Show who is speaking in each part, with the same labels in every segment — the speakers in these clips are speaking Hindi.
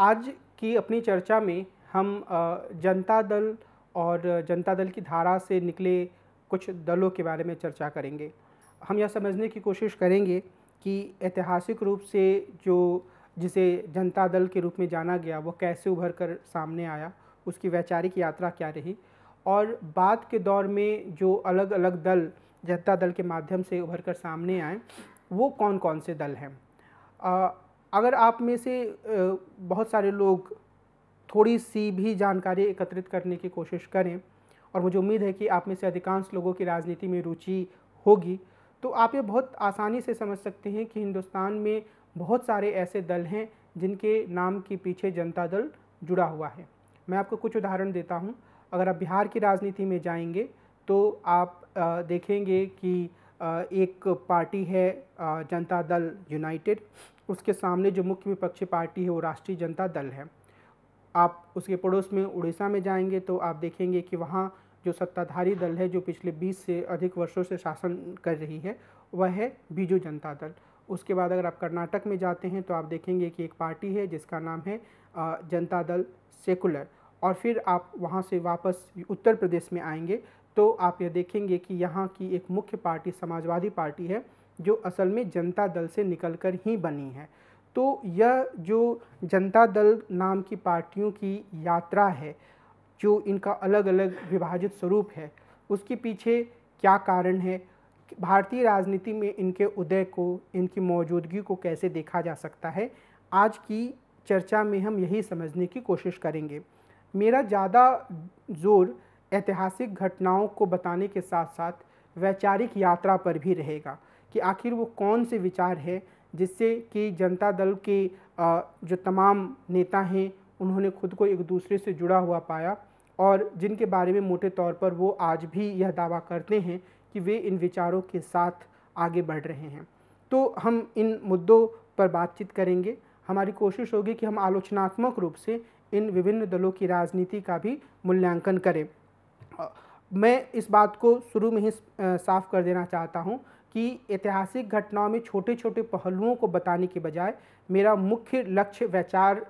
Speaker 1: आज की अपनी चर्चा में हम जनता दल और जनता दल की धारा से निकले कुछ दलों के बारे में चर्चा करेंगे हम यह समझने की कोशिश करेंगे कि ऐतिहासिक रूप से जो जिसे जनता दल के रूप में जाना गया वो कैसे उभर कर सामने आया उसकी वैचारिक यात्रा क्या रही और बाद के दौर में जो अलग अलग दल जनता दल के माध्यम से उभर कर सामने आए वो कौन कौन से दल हैं अगर आप में से बहुत सारे लोग थोड़ी सी भी जानकारी एकत्रित करने की कोशिश करें और मुझे उम्मीद है कि आप में से अधिकांश लोगों की राजनीति में रुचि होगी तो आप ये बहुत आसानी से समझ सकते हैं कि हिंदुस्तान में बहुत सारे ऐसे दल हैं जिनके नाम के पीछे जनता दल जुड़ा हुआ है मैं आपको कुछ उदाहरण देता हूँ अगर आप बिहार की राजनीति में जाएंगे तो आप देखेंगे कि एक पार्टी है जनता दल यूनाइटेड उसके सामने जो मुख्य विपक्षी पार्टी है वो राष्ट्रीय जनता दल है आप उसके पड़ोस में उड़ीसा में जाएंगे तो आप देखेंगे कि वहाँ जो सत्ताधारी दल है जो पिछले 20 से अधिक वर्षों से शासन कर रही है वह है बीजू जनता दल उसके बाद अगर आप कर्नाटक में जाते हैं तो आप देखेंगे कि एक पार्टी है जिसका नाम है जनता दल सेकुलर और फिर आप वहाँ से वापस उत्तर प्रदेश में आएंगे तो आप यह देखेंगे कि यहाँ की एक मुख्य पार्टी समाजवादी पार्टी है जो असल में जनता दल से निकलकर ही बनी है तो यह जो जनता दल नाम की पार्टियों की यात्रा है जो इनका अलग अलग विभाजित स्वरूप है उसके पीछे क्या कारण है भारतीय राजनीति में इनके उदय को इनकी मौजूदगी को कैसे देखा जा सकता है आज की चर्चा में हम यही समझने की कोशिश करेंगे मेरा ज़्यादा जोर ऐतिहासिक घटनाओं को बताने के साथ साथ वैचारिक यात्रा पर भी रहेगा कि आखिर वो कौन से विचार है जिससे कि जनता दल के जो तमाम नेता हैं उन्होंने खुद को एक दूसरे से जुड़ा हुआ पाया और जिनके बारे में मोटे तौर पर वो आज भी यह दावा करते हैं कि वे इन विचारों के साथ आगे बढ़ रहे हैं तो हम इन मुद्दों पर बातचीत करेंगे हमारी कोशिश होगी कि हम आलोचनात्मक रूप से इन विभिन्न दलों की राजनीति का भी मूल्यांकन करें मैं इस बात को शुरू में ही साफ कर देना चाहता हूँ कि ऐतिहासिक घटनाओं में छोटे छोटे पहलुओं को बताने के बजाय मेरा मुख्य लक्ष्य वैचार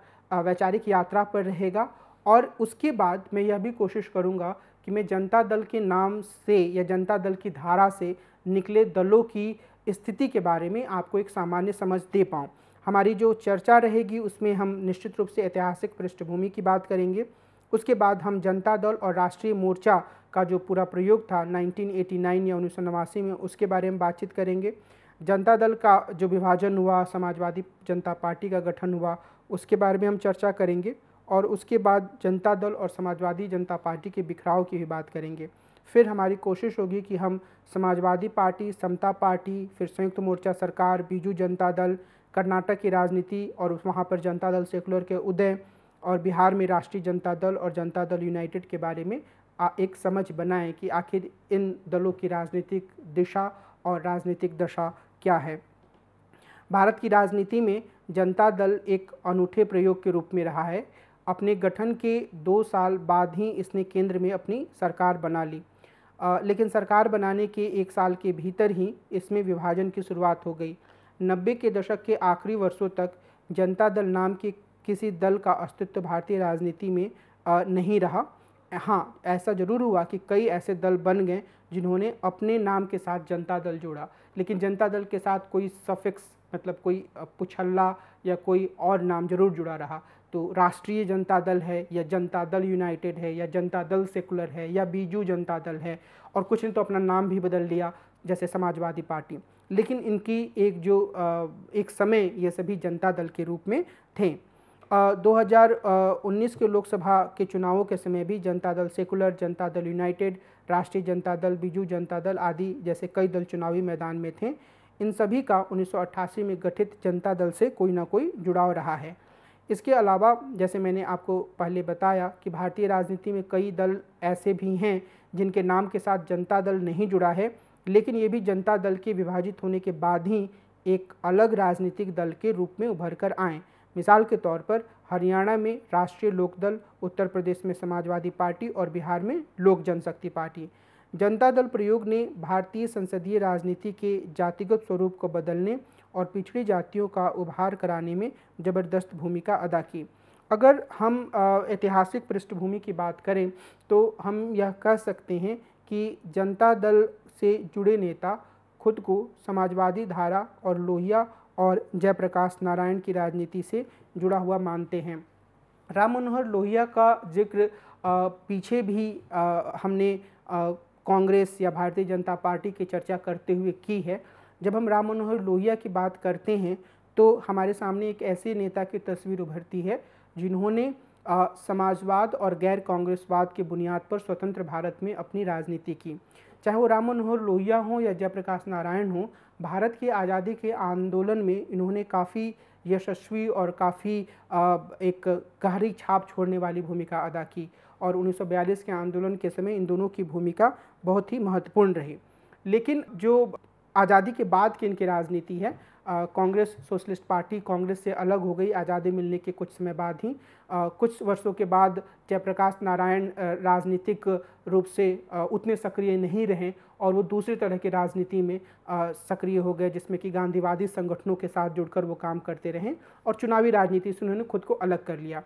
Speaker 1: वैचारिक यात्रा पर रहेगा और उसके बाद मैं यह भी कोशिश करूँगा कि मैं जनता दल के नाम से या जनता दल की धारा से निकले दलों की स्थिति के बारे में आपको एक सामान्य समझ दे पाऊँ हमारी जो चर्चा रहेगी उसमें हम निश्चित रूप से ऐतिहासिक पृष्ठभूमि की बात करेंगे उसके बाद हम जनता दल और राष्ट्रीय मोर्चा का जो पूरा प्रयोग था 1989 या उन्नीस में उसके बारे में बातचीत करेंगे जनता दल का जो विभाजन हुआ समाजवादी जनता पार्टी का गठन हुआ उसके बारे में हम चर्चा करेंगे और उसके बाद जनता दल और समाजवादी जनता पार्टी के बिखराव की भी बात करेंगे फिर हमारी कोशिश होगी कि हम समाजवादी पार्टी समता पार्टी फिर संयुक्त मोर्चा सरकार बीजू जनता दल कर्नाटक की राजनीति और वहाँ पर जनता दल सेकुलर के उदय और बिहार में राष्ट्रीय जनता दल और जनता दल यूनाइटेड के बारे में एक समझ बनाएं कि आखिर इन दलों की राजनीतिक दिशा और राजनीतिक दशा क्या है भारत की राजनीति में जनता दल एक अनूठे प्रयोग के रूप में रहा है अपने गठन के दो साल बाद ही इसने केंद्र में अपनी सरकार बना ली आ, लेकिन सरकार बनाने के एक साल के भीतर ही इसमें विभाजन की शुरुआत हो गई नब्बे के दशक के आखिरी वर्षों तक जनता दल नाम के किसी दल का अस्तित्व भारतीय राजनीति में आ, नहीं रहा हाँ ऐसा ज़रूर हुआ कि कई ऐसे दल बन गए जिन्होंने अपने नाम के साथ जनता दल जोड़ा लेकिन जनता दल के साथ कोई सफिक्स मतलब कोई पुछल्ला या कोई और नाम जरूर जुड़ा रहा तो राष्ट्रीय जनता दल है या जनता दल यूनाइटेड है या जनता दल सेकुलर है या बीजू जनता दल है और कुछ ने तो अपना नाम भी बदल लिया जैसे समाजवादी पार्टी लेकिन इनकी एक जो एक समय ये सभी जनता दल के रूप में थे 2019 के लोकसभा के चुनावों के समय भी जनता दल सेकुलर जनता दल यूनाइटेड राष्ट्रीय जनता दल बीजू जनता दल आदि जैसे कई दल चुनावी मैदान में थे इन सभी का 1988 में गठित जनता दल से कोई ना कोई जुड़ाव रहा है इसके अलावा जैसे मैंने आपको पहले बताया कि भारतीय राजनीति में कई दल ऐसे भी हैं जिनके नाम के साथ जनता दल नहीं जुड़ा है लेकिन ये भी जनता दल के विभाजित होने के बाद ही एक अलग राजनीतिक दल के रूप में उभर कर आएँ मिसाल के तौर पर हरियाणा में राष्ट्रीय लोकदल उत्तर प्रदेश में समाजवादी पार्टी और बिहार में लोक जनशक्ति पार्टी जनता दल प्रयोग ने भारतीय संसदीय राजनीति के जातिगत स्वरूप को बदलने और पिछड़ी जातियों का उभार कराने में ज़बरदस्त भूमिका अदा की अगर हम ऐतिहासिक पृष्ठभूमि की बात करें तो हम यह कह सकते हैं कि जनता दल से जुड़े नेता खुद को समाजवादी धारा और लोहिया और जयप्रकाश नारायण की राजनीति से जुड़ा हुआ मानते हैं राम मनोहर लोहिया का जिक्र पीछे भी हमने कांग्रेस या भारतीय जनता पार्टी की चर्चा करते हुए की है जब हम राम मनोहर लोहिया की बात करते हैं तो हमारे सामने एक ऐसे नेता की तस्वीर उभरती है जिन्होंने समाजवाद और गैर कांग्रेसवाद के बुनियाद पर स्वतंत्र भारत में अपनी राजनीति की चाहे वो राम मनोहर लोहिया हों या जयप्रकाश नारायण हों भारत की आज़ादी के आंदोलन में इन्होंने काफ़ी यशस्वी और काफ़ी एक गहरी छाप छोड़ने वाली भूमिका अदा की और 1942 के आंदोलन के समय इन दोनों की भूमिका बहुत ही महत्वपूर्ण रही लेकिन जो आज़ादी के बाद की इनकी राजनीति है कांग्रेस सोशलिस्ट पार्टी कांग्रेस से अलग हो गई आज़ादी मिलने के कुछ समय बाद ही आ, कुछ वर्षों के बाद जयप्रकाश नारायण राजनीतिक रूप से आ, उतने सक्रिय नहीं रहे और वो दूसरी तरह की राजनीति में सक्रिय हो गए जिसमें कि गांधीवादी संगठनों के साथ जुड़कर वो काम करते रहे और चुनावी राजनीति से उन्होंने खुद को अलग कर लिया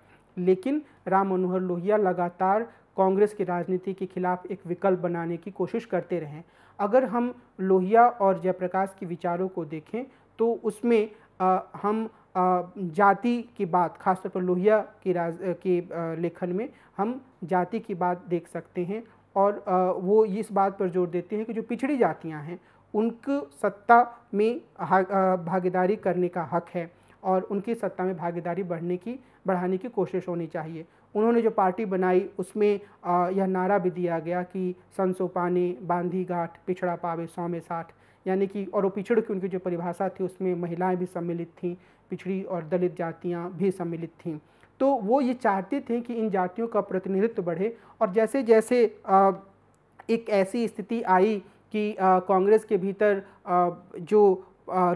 Speaker 1: लेकिन राम मनोहर लोहिया लगातार कांग्रेस की राजनीति के खिलाफ एक विकल्प बनाने की कोशिश करते रहें अगर हम लोहिया और जयप्रकाश के विचारों को देखें तो उसमें आ, हम जाति की बात खासतौर पर लोहिया की राज के लेखन में हम जाति की बात देख सकते हैं और वो इस बात पर जोर देते हैं कि जो पिछड़ी जातियां हैं उनको सत्ता में भागीदारी करने का हक है और उनकी सत्ता में भागीदारी बढ़ने की बढ़ाने की कोशिश होनी चाहिए उन्होंने जो पार्टी बनाई उसमें यह नारा भी दिया गया कि संसो पाने बांधी घाट पिछड़ा पावे सौ में साठ यानी कि और वो पिछड़ की उनकी जो परिभाषा थी उसमें महिलाएं भी सम्मिलित थीं पिछड़ी और दलित जातियाँ भी सम्मिलित थीं तो वो ये चाहते थे कि इन जातियों का प्रतिनिधित्व बढ़े और जैसे जैसे एक ऐसी स्थिति आई कि कांग्रेस के भीतर जो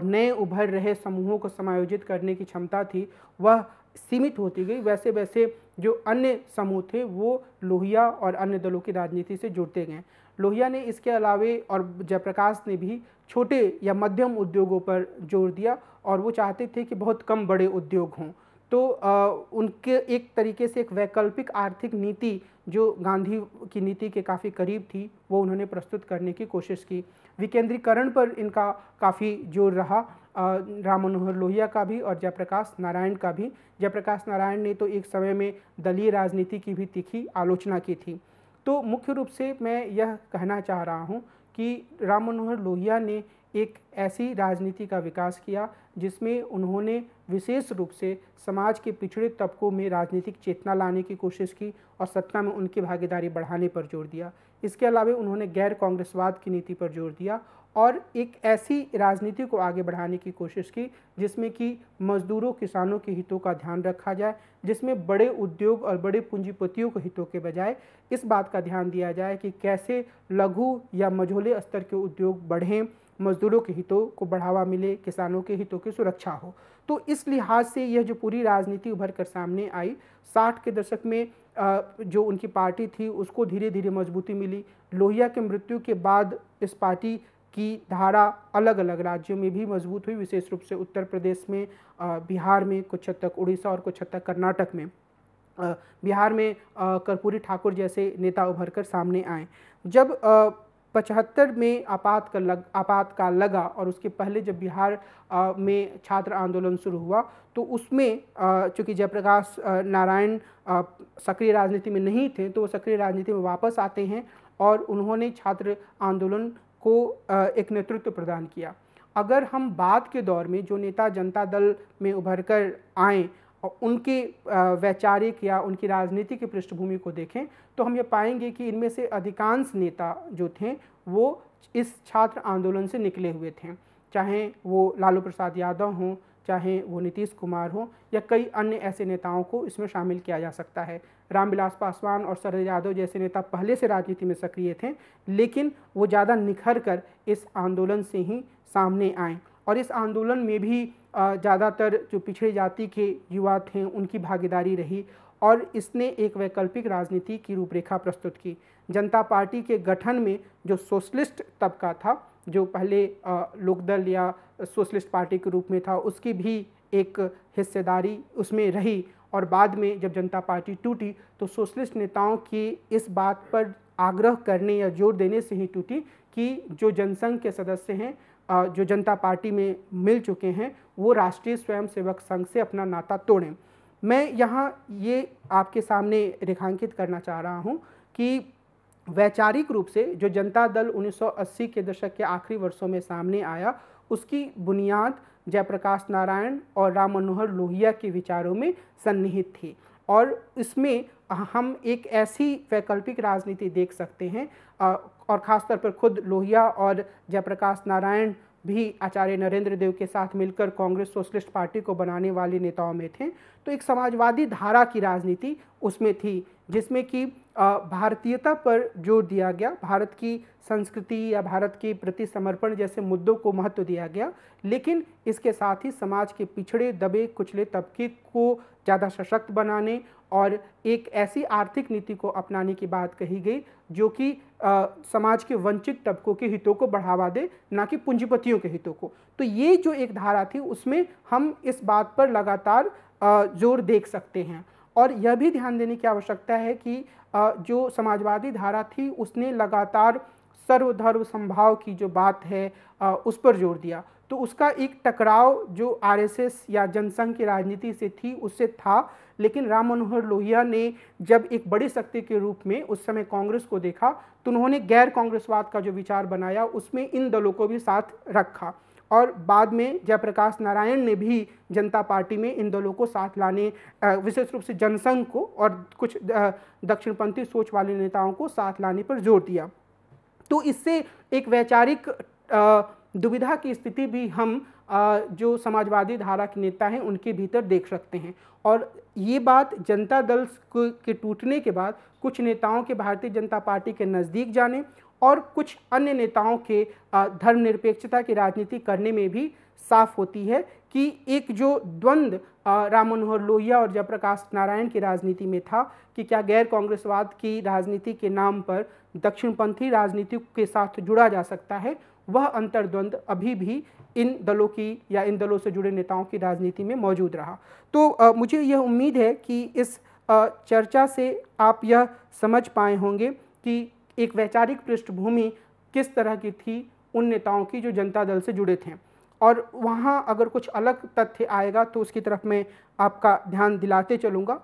Speaker 1: नए उभर रहे समूहों को समायोजित करने की क्षमता थी वह सीमित होती गई वैसे वैसे जो अन्य समूह थे वो लोहिया और अन्य दलों की राजनीति से जुड़ते गए लोहिया ने इसके अलावे और जयप्रकाश ने भी छोटे या मध्यम उद्योगों पर जोर दिया और वो चाहते थे कि बहुत कम बड़े उद्योग हों तो आ, उनके एक तरीके से एक वैकल्पिक आर्थिक नीति जो गांधी की नीति के काफ़ी करीब थी वो उन्होंने प्रस्तुत करने की कोशिश की विकेंद्रीकरण पर इनका काफ़ी जोर रहा राम मनोहर लोहिया का भी और जयप्रकाश नारायण का भी जयप्रकाश नारायण ने तो एक समय में दलीय राजनीति की भी तीखी आलोचना की थी तो मुख्य रूप से मैं यह कहना चाह रहा हूँ कि राम मनोहर लोहिया ने एक ऐसी राजनीति का विकास किया जिसमें उन्होंने विशेष रूप से समाज के पिछड़े तबकों में राजनीतिक चेतना लाने की कोशिश की और सत्ता में उनकी भागीदारी बढ़ाने पर जोर दिया इसके अलावा उन्होंने गैर कांग्रेसवाद की नीति पर जोर दिया और एक ऐसी राजनीति को आगे बढ़ाने की कोशिश की जिसमें कि मजदूरों किसानों के हितों का ध्यान रखा जाए जिसमें बड़े उद्योग और बड़े पूंजीपतियों के हितों के बजाय इस बात का ध्यान दिया जाए कि कैसे लघु या मझोले स्तर के उद्योग बढ़ें मजदूरों के हितों को बढ़ावा मिले किसानों के हितों की सुरक्षा हो तो इस लिहाज से यह जो पूरी राजनीति उभर कर सामने आई साठ के दशक में जो उनकी पार्टी थी उसको धीरे धीरे मजबूती मिली लोहिया के मृत्यु के बाद इस पार्टी की धारा अलग अलग राज्यों में भी मजबूत हुई विशेष रूप से उत्तर प्रदेश में बिहार में कुछ हद तक उड़ीसा और कुछ हद तक कर्नाटक में बिहार में कर्पूरी ठाकुर जैसे नेता उभर कर सामने आए जब पचहत्तर में आपातकाल लग आपातकाल लगा और उसके पहले जब बिहार में छात्र आंदोलन शुरू हुआ तो उसमें चूँकि जयप्रकाश नारायण सक्रिय राजनीति में नहीं थे तो वो सक्रिय राजनीति में वापस आते हैं और उन्होंने छात्र आंदोलन को एक नेतृत्व प्रदान किया अगर हम बाद के दौर में जो नेता जनता दल में उभर कर आए और उनके वैचारिक या उनकी राजनीति की पृष्ठभूमि को देखें तो हम ये पाएंगे कि इनमें से अधिकांश नेता जो थे वो इस छात्र आंदोलन से निकले हुए थे चाहे वो लालू प्रसाद यादव हों चाहे वो नीतीश कुमार हो या कई अन्य ऐसे नेताओं को इसमें शामिल किया जा सकता है रामविलास पासवान और शरद यादव जैसे नेता पहले से राजनीति में सक्रिय थे लेकिन वो ज़्यादा निखर कर इस आंदोलन से ही सामने आए और इस आंदोलन में भी ज़्यादातर जो पिछड़ी जाति के युवा थे उनकी भागीदारी रही और इसने एक वैकल्पिक राजनीति की रूपरेखा प्रस्तुत की जनता पार्टी के गठन में जो सोशलिस्ट तबका था जो पहले लोकदल या सोशलिस्ट पार्टी के रूप में था उसकी भी एक हिस्सेदारी उसमें रही और बाद में जब जनता पार्टी टूटी तो सोशलिस्ट नेताओं की इस बात पर आग्रह करने या जोर देने से ही टूटी कि जो जनसंघ के सदस्य हैं जो जनता पार्टी में मिल चुके हैं वो राष्ट्रीय स्वयंसेवक संघ से अपना नाता तोड़ें मैं यहाँ ये आपके सामने रेखांकित करना चाह रहा हूँ कि वैचारिक रूप से जो जनता दल 1980 के दशक के आखिरी वर्षों में सामने आया उसकी बुनियाद जयप्रकाश नारायण और राम मनोहर लोहिया के विचारों में सन्निहित थी और इसमें हम एक ऐसी वैकल्पिक राजनीति देख सकते हैं और ख़ासतौर पर खुद लोहिया और जयप्रकाश नारायण भी आचार्य नरेंद्र देव के साथ मिलकर कांग्रेस सोशलिस्ट पार्टी को बनाने वाले नेताओं में थे तो एक समाजवादी धारा की राजनीति उसमें थी जिसमें कि भारतीयता पर जोर दिया गया भारत की संस्कृति या भारत के प्रति समर्पण जैसे मुद्दों को महत्व दिया गया लेकिन इसके साथ ही समाज के पिछड़े दबे कुचले तबके को ज़्यादा सशक्त बनाने और एक ऐसी आर्थिक नीति को अपनाने की बात कही गई जो कि समाज के वंचित तबकों के हितों को बढ़ावा दे ना कि पूंजीपतियों के हितों को तो ये जो एक धारा थी उसमें हम इस बात पर लगातार जोर देख सकते हैं और यह भी ध्यान देने की आवश्यकता है कि जो समाजवादी धारा थी उसने लगातार सर्वधर्म संभाव की जो बात है उस पर जोर दिया तो उसका एक टकराव जो आरएसएस या जनसंघ की राजनीति से थी उससे था लेकिन राम मनोहर लोहिया ने जब एक बड़ी शक्ति के रूप में उस समय कांग्रेस को देखा तो उन्होंने गैर कांग्रेसवाद का जो विचार बनाया उसमें इन दलों को भी साथ रखा और बाद में जयप्रकाश नारायण ने भी जनता पार्टी में इन दलों को साथ लाने विशेष रूप से जनसंघ को और कुछ दक्षिणपंथी सोच वाले नेताओं को साथ लाने पर जोर दिया तो इससे एक वैचारिक दुविधा की स्थिति भी हम जो समाजवादी धारा के नेता हैं उनके भीतर देख सकते हैं और ये बात जनता दल के टूटने के बाद कुछ नेताओं के भारतीय जनता पार्टी के नज़दीक जाने और कुछ अन्य नेताओं के धर्मनिरपेक्षता की राजनीति करने में भी साफ होती है कि एक जो द्वंद्व राम मनोहर लोहिया और जयप्रकाश नारायण की राजनीति में था कि क्या गैर कांग्रेसवाद की राजनीति के नाम पर दक्षिणपंथी राजनीति के साथ जुड़ा जा सकता है वह अंतर्द्वंद अभी भी इन दलों की या इन दलों से जुड़े नेताओं की राजनीति में मौजूद रहा तो आ, मुझे यह उम्मीद है कि इस आ, चर्चा से आप यह समझ पाए होंगे कि एक वैचारिक पृष्ठभूमि किस तरह की थी उन नेताओं की जो जनता दल से जुड़े थे और वहाँ अगर कुछ अलग तथ्य आएगा तो उसकी तरफ मैं आपका ध्यान दिलाते चलूँगा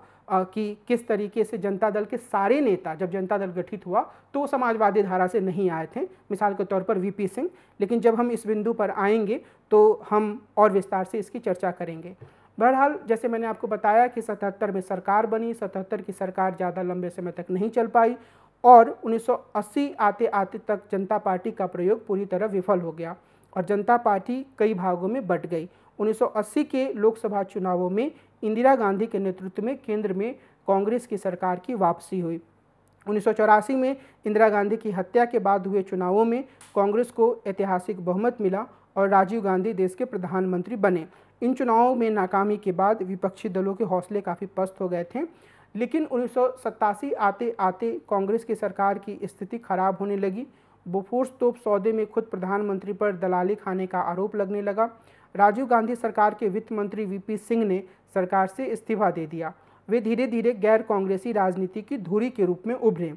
Speaker 1: कि किस तरीके से जनता दल के सारे नेता जब जनता दल गठित हुआ तो समाजवादी धारा से नहीं आए थे मिसाल के तौर पर वीपी सिंह लेकिन जब हम इस बिंदु पर आएंगे तो हम और विस्तार से इसकी चर्चा करेंगे बहरहाल जैसे मैंने आपको बताया कि सतहत्तर में सरकार बनी सतहत्तर की सरकार ज़्यादा लंबे समय तक नहीं चल पाई और 1980 आते आते तक जनता पार्टी का प्रयोग पूरी तरह विफल हो गया और जनता पार्टी कई भागों में बट गई 1980 के लोकसभा चुनावों में इंदिरा गांधी के नेतृत्व में केंद्र में कांग्रेस की सरकार की वापसी हुई उन्नीस में इंदिरा गांधी की हत्या के बाद हुए चुनावों में कांग्रेस को ऐतिहासिक बहुमत मिला और राजीव गांधी देश के प्रधानमंत्री बने इन चुनावों में नाकामी के बाद विपक्षी दलों के हौसले काफ़ी पस्त हो गए थे लेकिन उन्नीस आते आते कांग्रेस की सरकार की स्थिति खराब होने लगी बोफोर्स तोप सौदे में खुद प्रधानमंत्री पर दलाली खाने का आरोप लगने लगा राजीव गांधी सरकार के वित्त मंत्री वीपी सिंह ने सरकार से इस्तीफा दे दिया वे धीरे धीरे गैर कांग्रेसी राजनीति की धुरी के रूप में उभरे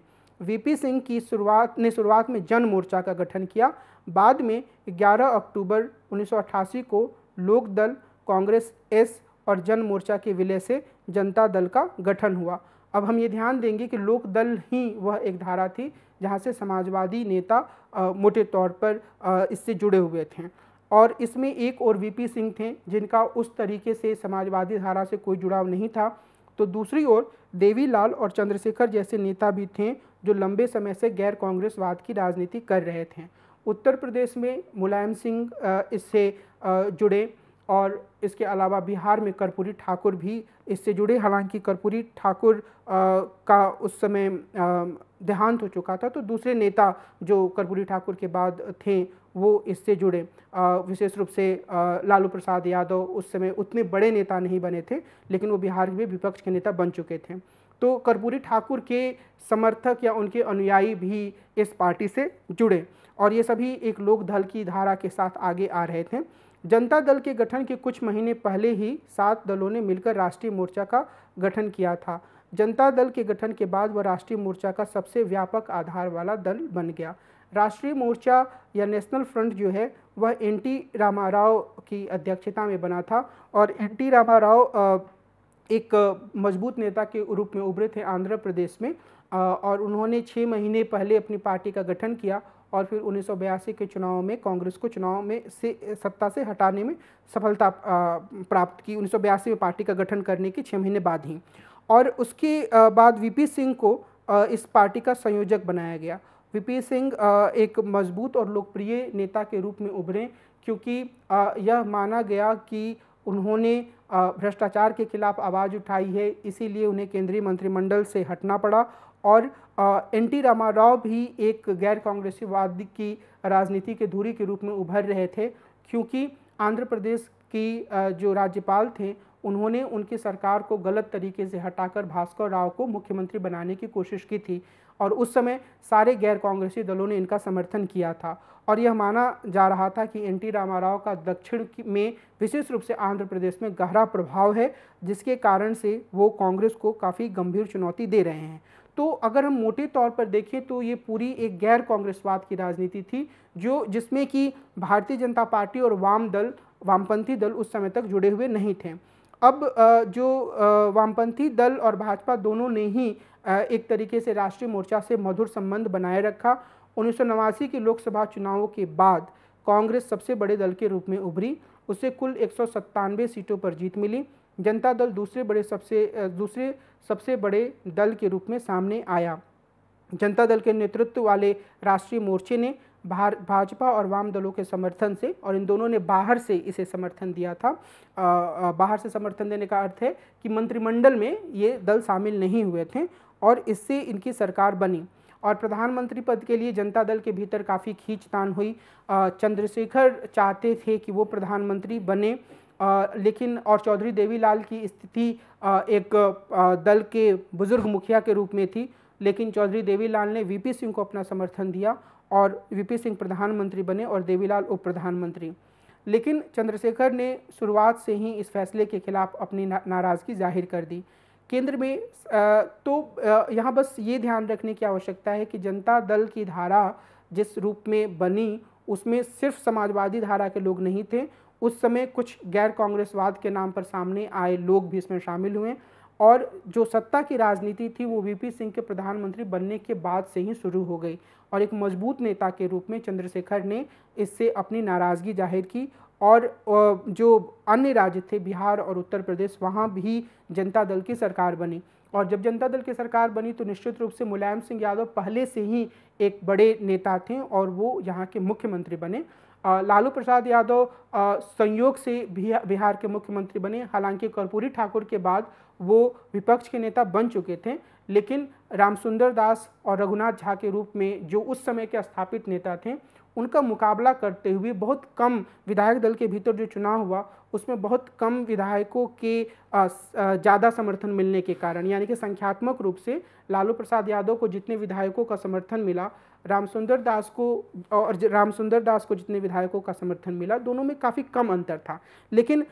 Speaker 1: वीपी सिंह की शुरुआत ने शुरुआत में जन मोर्चा का गठन किया बाद में 11 अक्टूबर 1988 को लोक दल कांग्रेस एस और जन मोर्चा के विलय से जनता दल का गठन हुआ अब हम ये ध्यान देंगे कि लोक दल ही वह एक धारा थी जहाँ से समाजवादी नेता आ, मोटे तौर पर आ, इससे जुड़े हुए थे और इसमें एक और वीपी सिंह थे जिनका उस तरीके से समाजवादी धारा से कोई जुड़ाव नहीं था तो दूसरी ओर देवीलाल और चंद्रशेखर जैसे नेता भी थे जो लंबे समय से गैर कांग्रेसवाद की राजनीति कर रहे थे उत्तर प्रदेश में मुलायम सिंह इससे जुड़े और इसके अलावा बिहार में कर्पूरी ठाकुर भी इससे जुड़े हालांकि कर्पूरी ठाकुर का उस समय देहांत हो चुका था तो दूसरे नेता जो कर्पूरी ठाकुर के बाद थे वो इससे जुड़े विशेष रूप से लालू प्रसाद यादव उस समय उतने बड़े नेता नहीं बने थे लेकिन वो बिहार में विपक्ष के नेता बन चुके थे तो कर्पूरी ठाकुर के समर्थक या उनके अनुयायी भी इस पार्टी से जुड़े और ये सभी एक लोक दल की धारा के साथ आगे आ रहे थे जनता दल के गठन के कुछ महीने पहले ही सात दलों ने मिलकर राष्ट्रीय मोर्चा का गठन किया था जनता दल के गठन के बाद वह राष्ट्रीय मोर्चा का सबसे व्यापक आधार वाला दल बन गया राष्ट्रीय मोर्चा या नेशनल फ्रंट जो है वह एन टी रामाराव की अध्यक्षता में बना था और एन टी रामाराव एक मजबूत नेता के रूप में उभरे थे आंध्र प्रदेश में और उन्होंने छः महीने पहले अपनी पार्टी का गठन किया और फिर उन्नीस के चुनाव में कांग्रेस को चुनाव में से सत्ता से हटाने में सफलता प्राप्त की उन्नीस में पार्टी का गठन करने के छः महीने बाद ही और उसके बाद वीपी सिंह को इस पार्टी का संयोजक बनाया गया वीपी सिंह एक मजबूत और लोकप्रिय नेता के रूप में उभरे क्योंकि यह माना गया कि उन्होंने भ्रष्टाचार के खिलाफ आवाज़ उठाई है इसीलिए उन्हें केंद्रीय मंत्रिमंडल से हटना पड़ा और एन टी रामा राव भी एक गैर कांग्रेसीवादी की राजनीति के धुरी के रूप में उभर रहे थे क्योंकि आंध्र प्रदेश की जो राज्यपाल थे उन्होंने उनकी सरकार को गलत तरीके से हटाकर भास्कर राव को मुख्यमंत्री बनाने की कोशिश की थी और उस समय सारे गैर कांग्रेसी दलों ने इनका समर्थन किया था और यह माना जा रहा था कि एन टी रामाराव का दक्षिण में विशेष रूप से आंध्र प्रदेश में गहरा प्रभाव है जिसके कारण से वो कांग्रेस को काफ़ी गंभीर चुनौती दे रहे हैं तो अगर हम मोटे तौर पर देखें तो ये पूरी एक गैर कांग्रेसवाद की राजनीति थी जो जिसमें कि भारतीय जनता पार्टी और वाम दल वामपंथी दल उस समय तक जुड़े हुए नहीं थे अब जो वामपंथी दल और भाजपा दोनों ने ही एक तरीके से राष्ट्रीय मोर्चा से मधुर संबंध बनाए रखा उन्नीस के लोकसभा चुनावों के बाद कांग्रेस सबसे बड़े दल के रूप में उभरी उसे कुल एक सीटों पर जीत मिली जनता दल दूसरे बड़े सबसे दूसरे सबसे बड़े दल के रूप में सामने आया जनता दल के नेतृत्व वाले राष्ट्रीय मोर्चे ने भार भाजपा और वाम दलों के समर्थन से और इन दोनों ने बाहर से इसे समर्थन दिया था आ, आ, बाहर से समर्थन देने का अर्थ है कि मंत्रिमंडल में ये दल शामिल नहीं हुए थे और इससे इनकी सरकार बनी और प्रधानमंत्री पद के लिए जनता दल के भीतर काफ़ी खींचतान हुई चंद्रशेखर चाहते थे कि वो प्रधानमंत्री बने लेकिन और चौधरी देवीलाल की स्थिति एक दल के बुजुर्ग मुखिया के रूप में थी लेकिन चौधरी देवीलाल ने वीपी सिंह को अपना समर्थन दिया और वीपी सिंह प्रधानमंत्री बने और देवीलाल उप प्रधानमंत्री लेकिन चंद्रशेखर ने शुरुआत से ही इस फैसले के खिलाफ अपनी नाराज़गी जाहिर कर दी केंद्र में तो यहाँ बस ये ध्यान रखने की आवश्यकता है कि जनता दल की धारा जिस रूप में बनी उसमें सिर्फ समाजवादी धारा के लोग नहीं थे उस समय कुछ गैर कांग्रेसवाद के नाम पर सामने आए लोग भी इसमें शामिल हुए और जो सत्ता की राजनीति थी वो वीपी सिंह के प्रधानमंत्री बनने के बाद से ही शुरू हो गई और एक मजबूत नेता के रूप में चंद्रशेखर ने इससे अपनी नाराज़गी जाहिर की और जो अन्य राज्य थे बिहार और उत्तर प्रदेश वहाँ भी जनता दल की सरकार बनी और जब जनता दल की सरकार बनी तो निश्चित रूप से मुलायम सिंह यादव पहले से ही एक बड़े नेता थे और वो यहाँ के मुख्यमंत्री बने लालू प्रसाद यादव संयोग से बिहार के मुख्यमंत्री बने हालांकि कर्पूरी ठाकुर के बाद वो विपक्ष के नेता बन चुके थे लेकिन रामसुंदर दास और रघुनाथ झा के रूप में जो उस समय के स्थापित नेता थे उनका मुकाबला करते हुए बहुत कम विधायक दल के भीतर जो चुनाव हुआ उसमें बहुत कम विधायकों के ज़्यादा समर्थन मिलने के कारण यानी कि संख्यात्मक रूप से लालू प्रसाद यादव को जितने विधायकों का समर्थन मिला रामसुंदर दास को और रामसुंदर दास को जितने विधायकों का समर्थन मिला दोनों में काफ़ी कम अंतर था लेकिन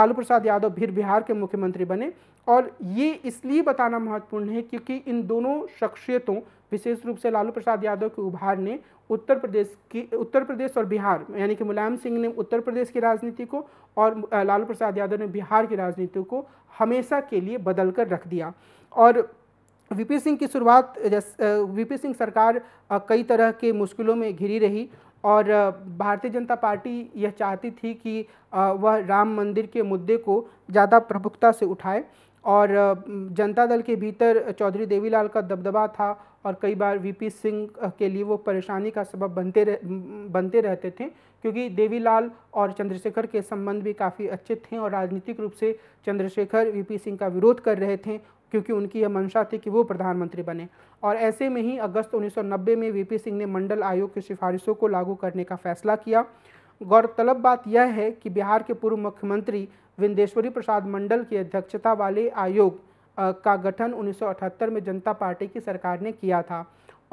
Speaker 1: लालू प्रसाद यादव फिर बिहार के मुख्यमंत्री बने और ये इसलिए बताना महत्वपूर्ण है क्योंकि इन दोनों शख्सियतों विशेष रूप से लालू प्रसाद यादव के उभार ने उत्तर प्रदेश की उत्तर प्रदेश और बिहार यानी कि मुलायम सिंह ने उत्तर प्रदेश की राजनीति को और लालू प्रसाद यादव ने बिहार की राजनीति को हमेशा के लिए बदल कर रख दिया और वीपी सिंह की शुरुआत वीपी सिंह सरकार कई तरह के मुश्किलों में घिरी रही और भारतीय जनता पार्टी यह चाहती थी कि वह राम मंदिर के मुद्दे को ज़्यादा प्रमुखता से उठाए और जनता दल के भीतर चौधरी देवीलाल का दबदबा था और कई बार वीपी सिंह के लिए वो परेशानी का सबब बनते रह, बनते रहते थे क्योंकि देवीलाल और चंद्रशेखर के संबंध भी काफ़ी अच्छे थे और राजनीतिक रूप से चंद्रशेखर वीपी सिंह का विरोध कर रहे थे क्योंकि उनकी यह मंशा थी कि वो प्रधानमंत्री बने और ऐसे में ही अगस्त 1990 में वीपी सिंह ने मंडल आयोग की सिफारिशों को लागू करने का फैसला किया गौरतलब बात यह है कि बिहार के पूर्व मुख्यमंत्री विंदेश्वरी प्रसाद मंडल की अध्यक्षता वाले आयोग का गठन 1978 में जनता पार्टी की सरकार ने किया था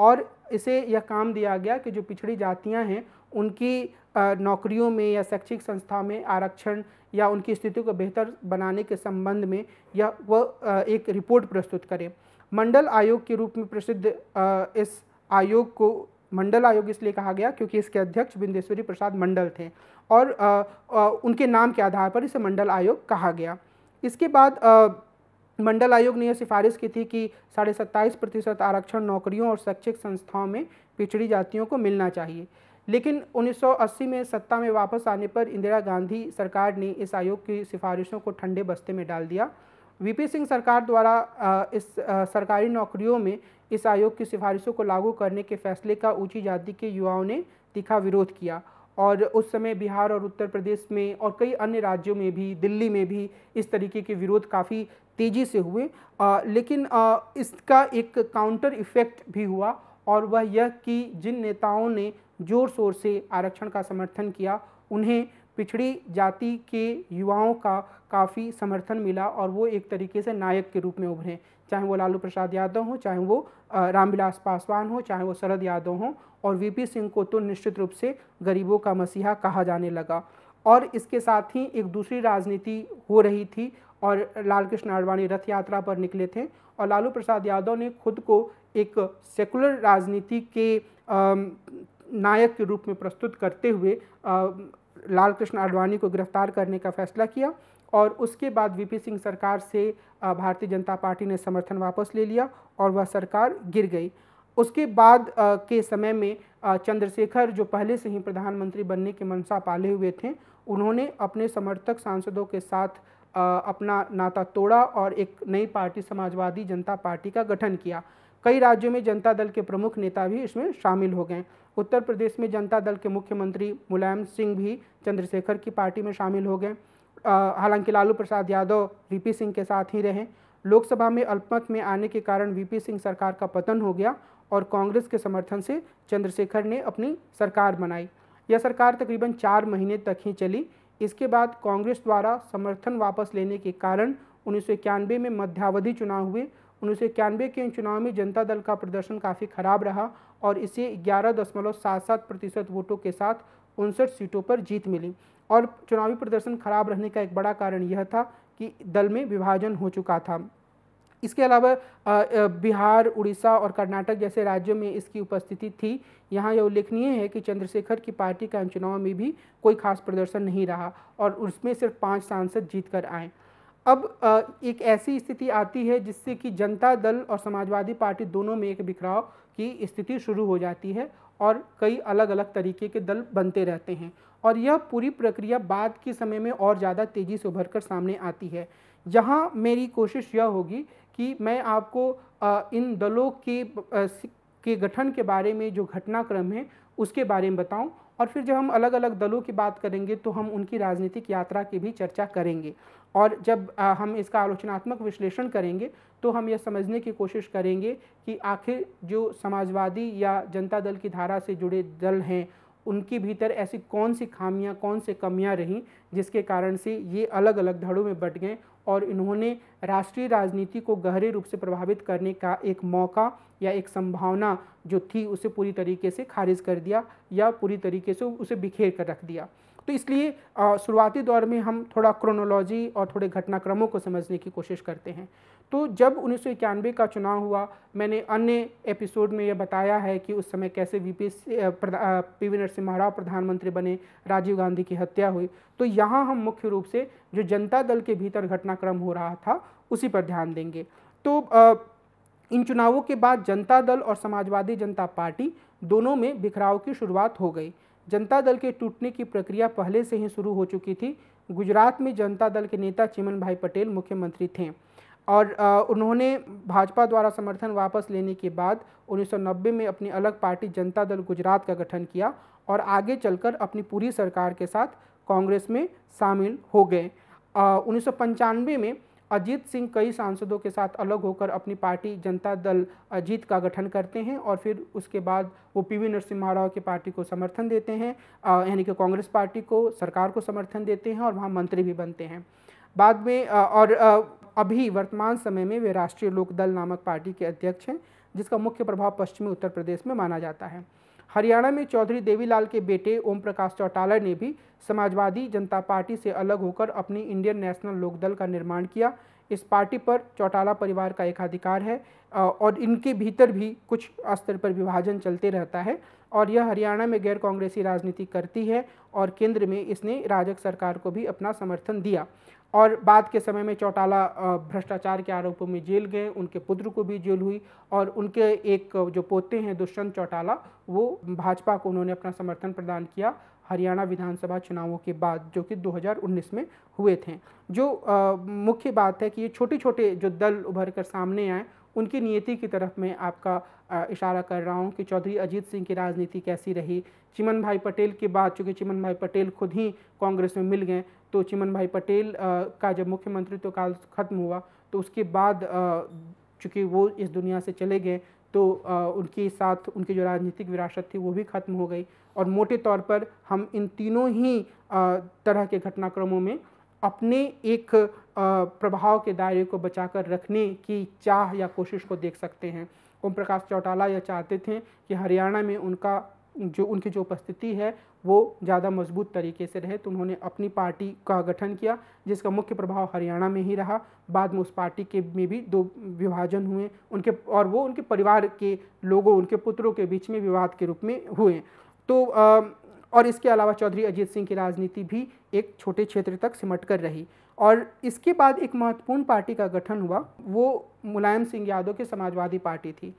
Speaker 1: और इसे यह काम दिया गया कि जो पिछड़ी जातियां हैं उनकी नौकरियों में या शैक्षिक संस्था में आरक्षण या उनकी स्थिति को बेहतर बनाने के संबंध में या वह एक रिपोर्ट प्रस्तुत करें मंडल आयोग के रूप में प्रसिद्ध इस आयोग को मंडल आयोग इसलिए कहा गया क्योंकि इसके अध्यक्ष बिंदेश्वरी प्रसाद मंडल थे और आ, आ, उनके नाम के आधार पर इसे मंडल आयोग कहा गया इसके बाद आ, मंडल आयोग ने यह सिफारिश की थी कि साढ़े सत्ताईस प्रतिशत आरक्षण नौकरियों और शैक्षिक संस्थाओं में पिछड़ी जातियों को मिलना चाहिए लेकिन 1980 में सत्ता में वापस आने पर इंदिरा गांधी सरकार ने इस आयोग की सिफारिशों को ठंडे बस्ते में डाल दिया वीपी सिंह सरकार द्वारा इस सरकारी नौकरियों में इस आयोग की सिफारिशों को लागू करने के फैसले का ऊंची जाति के युवाओं ने तीखा विरोध किया और उस समय बिहार और उत्तर प्रदेश में और कई अन्य राज्यों में भी दिल्ली में भी इस तरीके के विरोध काफ़ी तेज़ी से हुए आ, लेकिन आ, इसका एक काउंटर इफ़ेक्ट भी हुआ और वह यह कि जिन नेताओं ने ज़ोर शोर से आरक्षण का समर्थन किया उन्हें पिछड़ी जाति के युवाओं का काफ़ी समर्थन मिला और वो एक तरीके से नायक के रूप में उभरे चाहे वो लालू प्रसाद यादव हों चाहे वो रामविलास पासवान हो चाहे वो शरद यादव हों और वीपी सिंह को तो निश्चित रूप से गरीबों का मसीहा कहा जाने लगा और इसके साथ ही एक दूसरी राजनीति हो रही थी और लाल कृष्ण आडवाणी रथ यात्रा पर निकले थे और लालू प्रसाद यादव ने खुद को एक सेकुलर राजनीति के नायक के रूप में प्रस्तुत करते हुए लाल कृष्ण आडवाणी को गिरफ्तार करने का फैसला किया और उसके बाद वीपी सिंह सरकार से भारतीय जनता पार्टी ने समर्थन वापस ले लिया और वह सरकार गिर गई उसके बाद के समय में चंद्रशेखर जो पहले से ही प्रधानमंत्री बनने के मनसा पाले हुए थे उन्होंने अपने समर्थक सांसदों के साथ अपना नाता तोड़ा और एक नई पार्टी समाजवादी जनता पार्टी का गठन किया कई राज्यों में जनता दल के प्रमुख नेता भी इसमें शामिल हो गए उत्तर प्रदेश में जनता दल के मुख्यमंत्री मुलायम सिंह भी चंद्रशेखर की पार्टी में शामिल हो गए हालांकि लालू प्रसाद यादव वीपी सिंह के साथ ही रहे लोकसभा में अल्पमत में आने के कारण वीपी सिंह सरकार का पतन हो गया और कांग्रेस के समर्थन से चंद्रशेखर ने अपनी सरकार बनाई यह सरकार तकरीबन चार महीने तक ही चली इसके बाद कांग्रेस द्वारा समर्थन वापस लेने के कारण उन्नीस में मध्यावधि चुनाव हुए उन्नीस सौ इक्यानवे के इन चुनाव में जनता दल का प्रदर्शन काफ़ी खराब रहा और इसे ग्यारह दशमलव सात सात प्रतिशत वोटों के साथ उनसठ सीटों पर जीत मिली और चुनावी प्रदर्शन खराब रहने का एक बड़ा कारण यह था कि दल में विभाजन हो चुका था इसके अलावा बिहार उड़ीसा और कर्नाटक जैसे राज्यों में इसकी उपस्थिति थी यहाँ यह उल्लेखनीय है कि चंद्रशेखर की पार्टी का चुनाव में भी कोई खास प्रदर्शन नहीं रहा और उसमें सिर्फ पाँच सांसद जीत कर आए अब एक ऐसी स्थिति आती है जिससे कि जनता दल और समाजवादी पार्टी दोनों में एक बिखराव की स्थिति शुरू हो जाती है और कई अलग अलग तरीके के दल बनते रहते हैं और यह पूरी प्रक्रिया बाद के समय में और ज़्यादा तेज़ी से उभर कर सामने आती है जहाँ मेरी कोशिश यह होगी कि मैं आपको इन दलों के के गठन के बारे में जो घटनाक्रम है उसके बारे में बताऊं और फिर जब हम अलग अलग दलों की बात करेंगे तो हम उनकी राजनीतिक यात्रा की भी चर्चा करेंगे और जब हम इसका आलोचनात्मक विश्लेषण करेंगे तो हम यह समझने की कोशिश करेंगे कि आखिर जो समाजवादी या जनता दल की धारा से जुड़े दल हैं उनके भीतर ऐसी कौन सी खामियां कौन सी कमियां रहीं जिसके कारण से ये अलग अलग धड़ों में बट गए और इन्होंने राष्ट्रीय राजनीति को गहरे रूप से प्रभावित करने का एक मौका या एक संभावना जो थी उसे पूरी तरीके से खारिज कर दिया या पूरी तरीके से उसे बिखेर कर रख दिया तो इसलिए शुरुआती दौर में हम थोड़ा क्रोनोलॉजी और थोड़े घटनाक्रमों को समझने की कोशिश करते हैं तो जब उन्नीस का चुनाव हुआ मैंने अन्य एपिसोड में यह बताया है कि उस समय कैसे V P P V Narasimha Rao प्रधानमंत्री बने राजीव गांधी की हत्या हुई तो यहाँ हम मुख्य रूप से जो जनता दल के भीतर घटनाक्रम हो रहा था उसी पर ध्यान देंगे तो आ, इन चुनावों के बाद जनता दल और समाजवादी जनता पार्टी दोनों में बिखराव की शुरुआत हो गई जनता दल के टूटने की प्रक्रिया पहले से ही शुरू हो चुकी थी गुजरात में जनता दल के नेता चिमन भाई पटेल मुख्यमंत्री थे और उन्होंने भाजपा द्वारा समर्थन वापस लेने के बाद 1990 में अपनी अलग पार्टी जनता दल गुजरात का गठन किया और आगे चलकर अपनी पूरी सरकार के साथ कांग्रेस में शामिल हो गए उन्नीस में अजीत सिंह कई सांसदों के साथ अलग होकर अपनी पार्टी जनता दल अजीत का गठन करते हैं और फिर उसके बाद वो पीवी नरसिम्हा राव की पार्टी को समर्थन देते हैं यानी कि कांग्रेस पार्टी को सरकार को समर्थन देते हैं और वहाँ मंत्री भी बनते हैं बाद में और अभी वर्तमान समय में वे राष्ट्रीय लोकदल नामक पार्टी के अध्यक्ष हैं जिसका मुख्य प्रभाव पश्चिमी उत्तर प्रदेश में माना जाता है हरियाणा में चौधरी देवीलाल के बेटे ओम प्रकाश चौटाला ने भी समाजवादी जनता पार्टी से अलग होकर अपनी इंडियन नेशनल लोकदल का निर्माण किया इस पार्टी पर चौटाला परिवार का एकाधिकार है और इनके भीतर भी कुछ स्तर पर विभाजन चलते रहता है और यह हरियाणा में गैर कांग्रेसी राजनीति करती है और केंद्र में इसने राजक सरकार को भी अपना समर्थन दिया और बाद के समय में चौटाला भ्रष्टाचार के आरोपों में जेल गए उनके पुत्र को भी जेल हुई और उनके एक जो पोते हैं दुष्यंत चौटाला वो भाजपा को उन्होंने अपना समर्थन प्रदान किया हरियाणा विधानसभा चुनावों के बाद जो कि 2019 में हुए थे जो मुख्य बात है कि ये छोटे छोटे जो दल उभर कर सामने आए उनकी नियति की तरफ मैं आपका इशारा कर रहा हूँ कि चौधरी अजीत सिंह की राजनीति कैसी रही चिमन भाई पटेल के बाद चूँकि चिमन भाई पटेल खुद ही कांग्रेस में मिल गए तो चिमन भाई पटेल का जब मुख्यमंत्रित्व तो काल खत्म हुआ तो उसके बाद चूँकि वो इस दुनिया से चले गए तो उनके साथ उनकी जो राजनीतिक विरासत थी वो भी ख़त्म हो गई और मोटे तौर पर हम इन तीनों ही तरह के घटनाक्रमों में अपने एक प्रभाव के दायरे को बचाकर रखने की चाह या कोशिश को देख सकते हैं ओम प्रकाश चौटाला यह चाहते थे कि हरियाणा में उनका जो उनकी जो उपस्थिति है वो ज़्यादा मजबूत तरीके से रहे तो उन्होंने अपनी पार्टी का गठन किया जिसका मुख्य प्रभाव हरियाणा में ही रहा बाद में उस पार्टी के में भी दो विभाजन हुए उनके और वो उनके परिवार के लोगों उनके पुत्रों के बीच में विवाद के रूप में हुए तो आ, और इसके अलावा चौधरी अजीत सिंह की राजनीति भी एक छोटे क्षेत्र तक सिमट कर रही और इसके बाद एक महत्वपूर्ण पार्टी का गठन हुआ वो मुलायम सिंह यादव की समाजवादी पार्टी थी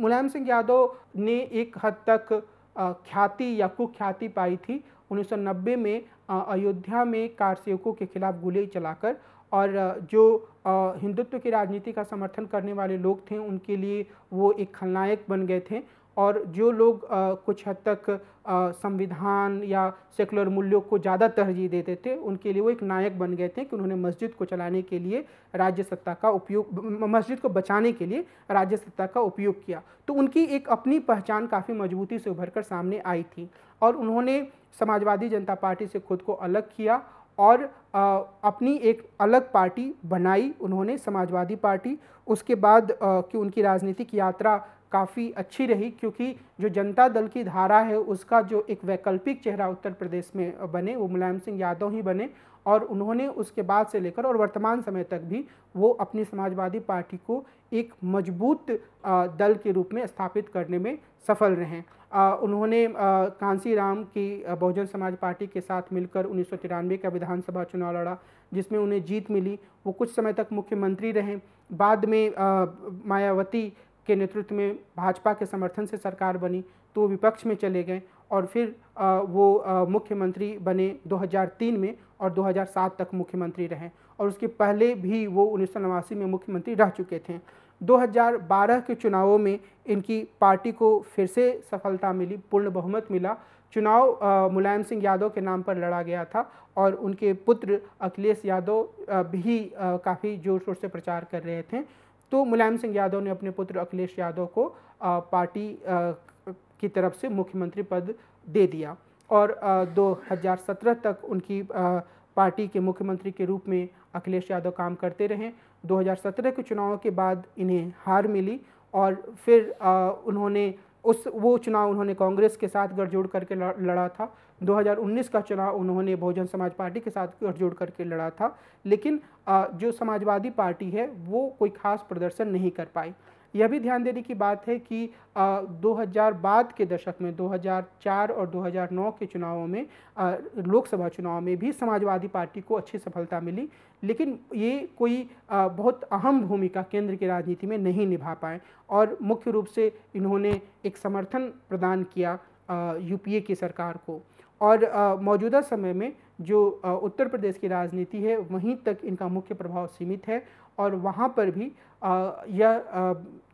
Speaker 1: मुलायम सिंह यादव ने एक हद तक ख्याति या कुख्याति पाई थी 1990 में अयोध्या में कारसेवकों के खिलाफ गोली चलाकर और जो हिंदुत्व की राजनीति का समर्थन करने वाले लोग थे उनके लिए वो एक खलनायक बन गए थे और जो लोग आ, कुछ हद तक संविधान या सेकुलर मूल्यों को ज़्यादा तरजीह देते थे उनके लिए वो एक नायक बन गए थे कि उन्होंने मस्जिद को चलाने के लिए राज्य सत्ता का उपयोग मस्जिद को बचाने के लिए राज्य सत्ता का उपयोग किया तो उनकी एक अपनी पहचान काफ़ी मजबूती से उभर कर सामने आई थी और उन्होंने समाजवादी जनता पार्टी से खुद को अलग किया और आ, अपनी एक अलग पार्टी बनाई उन्होंने समाजवादी पार्टी उसके बाद आ, कि उनकी राजनीतिक यात्रा काफ़ी अच्छी रही क्योंकि जो जनता दल की धारा है उसका जो एक वैकल्पिक चेहरा उत्तर प्रदेश में बने वो मुलायम सिंह यादव ही बने और उन्होंने उसके बाद से लेकर और वर्तमान समय तक भी वो अपनी समाजवादी पार्टी को एक मजबूत दल के रूप में स्थापित करने में सफल रहे उन्होंने कांसी राम की बहुजन समाज पार्टी के साथ मिलकर उन्नीस का विधानसभा चुनाव लड़ा जिसमें उन्हें जीत मिली वो कुछ समय तक मुख्यमंत्री रहे बाद में मायावती के नेतृत्व में भाजपा के समर्थन से सरकार बनी तो विपक्ष में चले गए और फिर आ, वो मुख्यमंत्री बने 2003 में और 2007 तक मुख्यमंत्री रहे और उसके पहले भी वो उन्नीस में मुख्यमंत्री रह चुके थे 2012 के चुनावों में इनकी पार्टी को फिर से सफलता मिली पूर्ण बहुमत मिला चुनाव मुलायम सिंह यादव के नाम पर लड़ा गया था और उनके पुत्र अखिलेश यादव भी काफ़ी ज़ोर शोर से प्रचार कर रहे थे तो मुलायम सिंह यादव ने अपने पुत्र अखिलेश यादव को पार्टी की तरफ से मुख्यमंत्री पद दे दिया और 2017 तक उनकी पार्टी के मुख्यमंत्री के रूप में अखिलेश यादव काम करते रहे 2017 के चुनावों के बाद इन्हें हार मिली और फिर उन्होंने उस वो चुनाव उन्होंने कांग्रेस के साथ गठजोड़ करके लड़ा था 2019 का चुनाव उन्होंने बहुजन समाज पार्टी के साथ गठजोड़ करके लड़ा था लेकिन जो समाजवादी पार्टी है वो कोई खास प्रदर्शन नहीं कर पाई यह भी ध्यान देने की बात है कि आ, 2000 बाद के दशक में 2004 और 2009 के चुनावों में लोकसभा चुनाव में भी समाजवादी पार्टी को अच्छी सफलता मिली लेकिन ये कोई आ, बहुत अहम भूमिका केंद्र की राजनीति में नहीं निभा पाए और मुख्य रूप से इन्होंने एक समर्थन प्रदान किया यूपीए की सरकार को और मौजूदा समय में जो उत्तर प्रदेश की राजनीति है वहीं तक इनका मुख्य प्रभाव सीमित है और वहाँ पर भी यह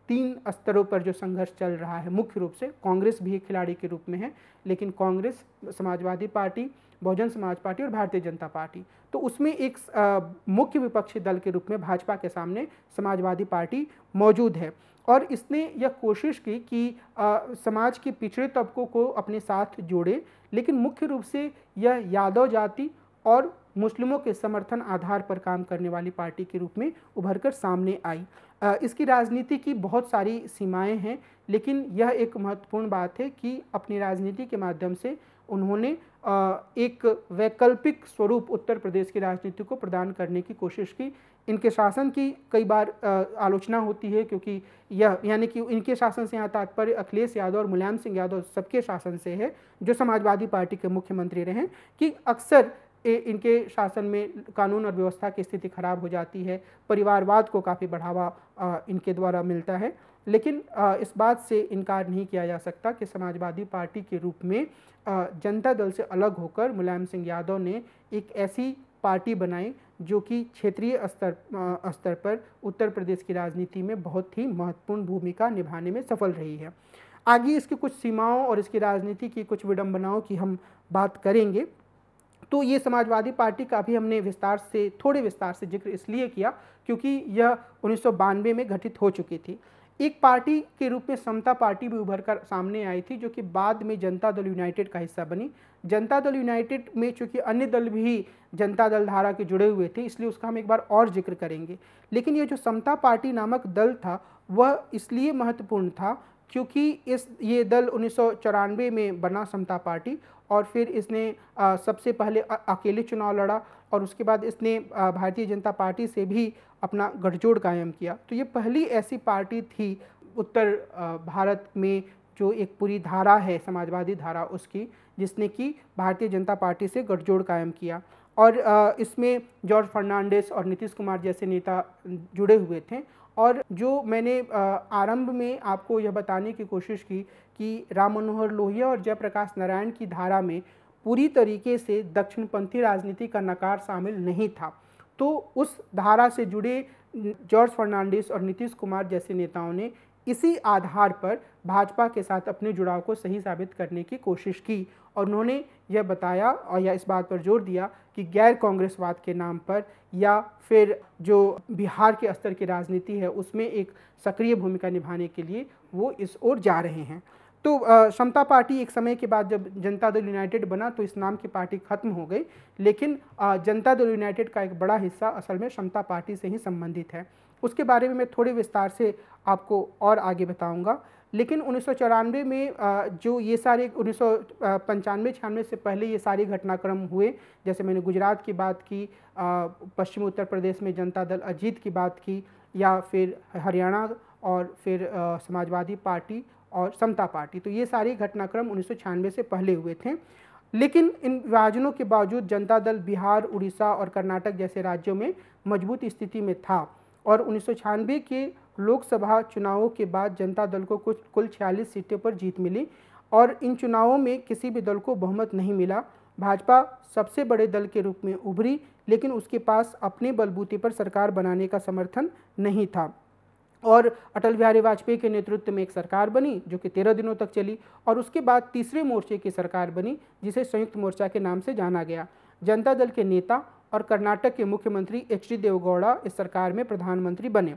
Speaker 1: तीन स्तरों पर जो संघर्ष चल रहा है मुख्य रूप से कांग्रेस भी एक खिलाड़ी के रूप में है लेकिन कांग्रेस समाजवादी पार्टी बहुजन समाज पार्टी और भारतीय जनता पार्टी तो उसमें एक मुख्य विपक्षी दल के रूप में भाजपा के सामने समाजवादी पार्टी मौजूद है और इसने यह कोशिश की कि आ, समाज के पिछड़े तबकों को अपने साथ जोड़े लेकिन मुख्य रूप से यह यादव जाति और मुस्लिमों के समर्थन आधार पर काम करने वाली पार्टी के रूप में उभर कर सामने आई आ, इसकी राजनीति की बहुत सारी सीमाएं हैं लेकिन यह एक महत्वपूर्ण बात है कि अपनी राजनीति के माध्यम से उन्होंने एक वैकल्पिक स्वरूप उत्तर प्रदेश की राजनीति को प्रदान करने की कोशिश की इनके शासन की कई बार आलोचना होती है क्योंकि यह यानी कि इनके शासन से यहाँ तात्पर्य अखिलेश यादव और मुलायम सिंह यादव सबके शासन से है जो समाजवादी पार्टी के मुख्यमंत्री रहे कि अक्सर इनके शासन में कानून और व्यवस्था की स्थिति खराब हो जाती है परिवारवाद को काफ़ी बढ़ावा इनके द्वारा मिलता है लेकिन इस बात से इनकार नहीं किया जा सकता कि समाजवादी पार्टी के रूप में जनता दल से अलग होकर मुलायम सिंह यादव ने एक ऐसी पार्टी बनाई जो कि क्षेत्रीय स्तर स्तर पर उत्तर प्रदेश की राजनीति में बहुत ही महत्वपूर्ण भूमिका निभाने में सफल रही है आगे इसकी कुछ सीमाओं और इसकी राजनीति की कुछ विडम्बनाओं की हम बात करेंगे तो ये समाजवादी पार्टी का भी हमने विस्तार से थोड़े विस्तार से जिक्र इसलिए किया क्योंकि यह उन्नीस में गठित हो चुकी थी एक पार्टी के रूप में समता पार्टी भी उभर कर सामने आई थी जो कि बाद में जनता दल यूनाइटेड का हिस्सा बनी जनता दल यूनाइटेड में चूँकि अन्य दल भी जनता दल धारा के जुड़े हुए थे इसलिए उसका हम एक बार और जिक्र करेंगे लेकिन ये जो समता पार्टी नामक दल था वह इसलिए महत्वपूर्ण था क्योंकि इस ये दल उन्नीस में बना समता पार्टी और फिर इसने आ, सबसे पहले अकेले चुनाव लड़ा और उसके बाद इसने भारतीय जनता पार्टी से भी अपना गठजोड़ कायम किया तो ये पहली ऐसी पार्टी थी उत्तर भारत में जो एक पूरी धारा है समाजवादी धारा उसकी जिसने कि भारतीय जनता पार्टी से गठजोड़ कायम किया और इसमें जॉर्ज फर्नांडिस और नीतीश कुमार जैसे नेता जुड़े हुए थे और जो मैंने आरंभ में आपको यह बताने की कोशिश की कि राम मनोहर लोहिया और जयप्रकाश नारायण की धारा में पूरी तरीके से दक्षिणपंथी राजनीति का नकार शामिल नहीं था तो उस धारा से जुड़े जॉर्ज फर्नांडिस और नीतीश कुमार जैसे नेताओं ने इसी आधार पर भाजपा के साथ अपने जुड़ाव को सही साबित करने की कोशिश की और उन्होंने यह बताया और या इस बात पर जोर दिया कि गैर कांग्रेसवाद के नाम पर या फिर जो बिहार के स्तर की राजनीति है उसमें एक सक्रिय भूमिका निभाने के लिए वो इस ओर जा रहे हैं तो समता पार्टी एक समय के बाद जब जनता दल यूनाइटेड बना तो इस नाम की पार्टी खत्म हो गई लेकिन जनता दल यूनाइटेड का एक बड़ा हिस्सा असल में समता पार्टी से ही संबंधित है उसके बारे में मैं थोड़े विस्तार से आपको और आगे बताऊंगा लेकिन उन्नीस में जो ये सारे उन्नीस सौ से पहले ये सारे घटनाक्रम हुए जैसे मैंने गुजरात की बात की पश्चिम उत्तर प्रदेश में जनता दल अजीत की बात की या फिर हरियाणा और फिर समाजवादी पार्टी और समता पार्टी तो ये सारे घटनाक्रम उन्नीस से पहले हुए थे लेकिन इन विभाजनों के बावजूद जनता दल बिहार उड़ीसा और कर्नाटक जैसे राज्यों में मजबूत स्थिति में था और उन्नीस के लोकसभा चुनावों के बाद जनता दल को कुछ कुल छियालीस सीटों पर जीत मिली और इन चुनावों में किसी भी दल को बहुमत नहीं मिला भाजपा सबसे बड़े दल के रूप में उभरी लेकिन उसके पास अपने बलबूते पर सरकार बनाने का समर्थन नहीं था और अटल बिहारी वाजपेयी के नेतृत्व में एक सरकार बनी जो कि तेरह दिनों तक चली और उसके बाद तीसरे मोर्चे की सरकार बनी जिसे संयुक्त मोर्चा के नाम से जाना गया जनता दल के नेता और कर्नाटक के मुख्यमंत्री एच डी देवगौड़ा इस सरकार में प्रधानमंत्री बने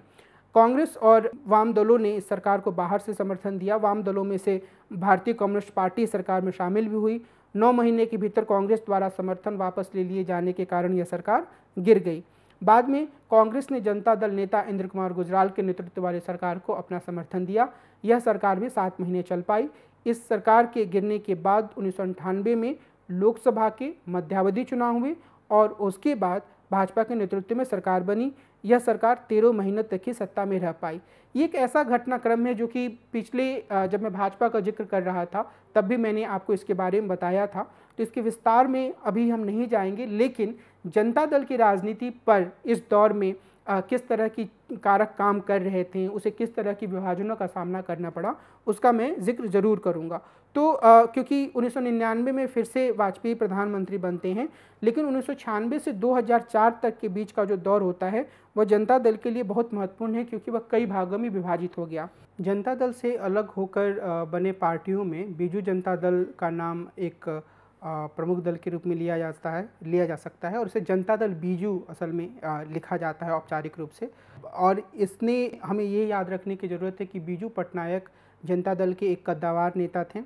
Speaker 1: कांग्रेस और वाम दलों ने इस सरकार को बाहर से समर्थन दिया वाम दलों में से भारतीय कम्युनिस्ट पार्टी सरकार में शामिल भी हुई नौ महीने के भीतर कांग्रेस द्वारा समर्थन वापस ले लिए जाने के कारण यह सरकार गिर गई बाद में कांग्रेस ने जनता दल नेता इंद्र कुमार गुजराल के नेतृत्व वाली सरकार को अपना समर्थन दिया यह सरकार भी सात महीने चल पाई इस सरकार के गिरने के बाद उन्नीस में लोकसभा के मध्यावधि चुनाव हुए और उसके बाद भाजपा के नेतृत्व में सरकार बनी यह सरकार तेरह महीने तक ही सत्ता में रह पाई ये एक ऐसा घटनाक्रम है जो कि पिछले जब मैं भाजपा का जिक्र कर रहा था तब भी मैंने आपको इसके बारे में बताया था तो इसके विस्तार में अभी हम नहीं जाएंगे लेकिन जनता दल की राजनीति पर इस दौर में आ, किस तरह की कारक काम कर रहे थे उसे किस तरह की विभाजनों का सामना करना पड़ा उसका मैं जिक्र जरूर करूंगा तो आ, क्योंकि 1999 में फिर से वाजपेयी प्रधानमंत्री बनते हैं लेकिन उन्नीस से 2004 तक के बीच का जो दौर होता है वह जनता दल के लिए बहुत महत्वपूर्ण है क्योंकि वह कई भागों में विभाजित हो गया जनता दल से अलग होकर बने पार्टियों में बीजू जनता दल का नाम एक प्रमुख दल के रूप में लिया जाता है लिया जा सकता है और इसे जनता दल बीजू असल में लिखा जाता है औपचारिक रूप से और इसने हमें ये याद रखने की ज़रूरत है कि बीजू पटनायक जनता दल के एक कद्दावार नेता थे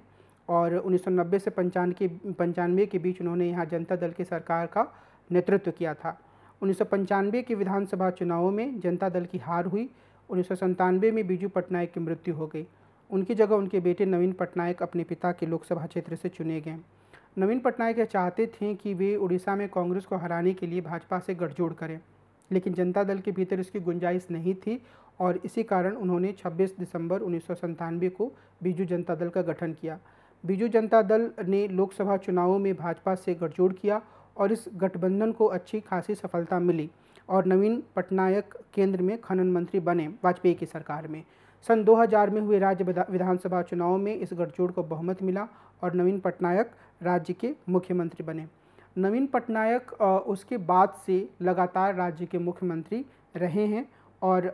Speaker 1: और 1990 से पंचानवे पंचानवे के बीच उन्होंने यहाँ जनता दल की सरकार का नेतृत्व किया था उन्नीस के विधानसभा चुनावों में जनता दल की हार हुई उन्नीस में बीजू पटनायक की मृत्यु हो गई उनकी जगह उनके बेटे नवीन पटनायक अपने पिता के लोकसभा क्षेत्र से चुने गए नवीन पटनायक यह चाहते थे कि वे उड़ीसा में कांग्रेस को हराने के लिए भाजपा से गठजोड़ करें लेकिन जनता दल के भीतर इसकी गुंजाइश नहीं थी और इसी कारण उन्होंने 26 दिसंबर उन्नीस को बीजू जनता दल का गठन किया बीजू जनता दल ने लोकसभा चुनावों में भाजपा से गठजोड़ किया और इस गठबंधन को अच्छी खासी सफलता मिली और नवीन पटनायक केंद्र में खनन मंत्री बने वाजपेयी की सरकार में सन 2000 में हुए राज्य विधानसभा चुनाव में इस गठजोड़ को बहुमत मिला और नवीन पटनायक राज्य के मुख्यमंत्री बने नवीन पटनायक उसके बाद से लगातार राज्य के मुख्यमंत्री रहे हैं और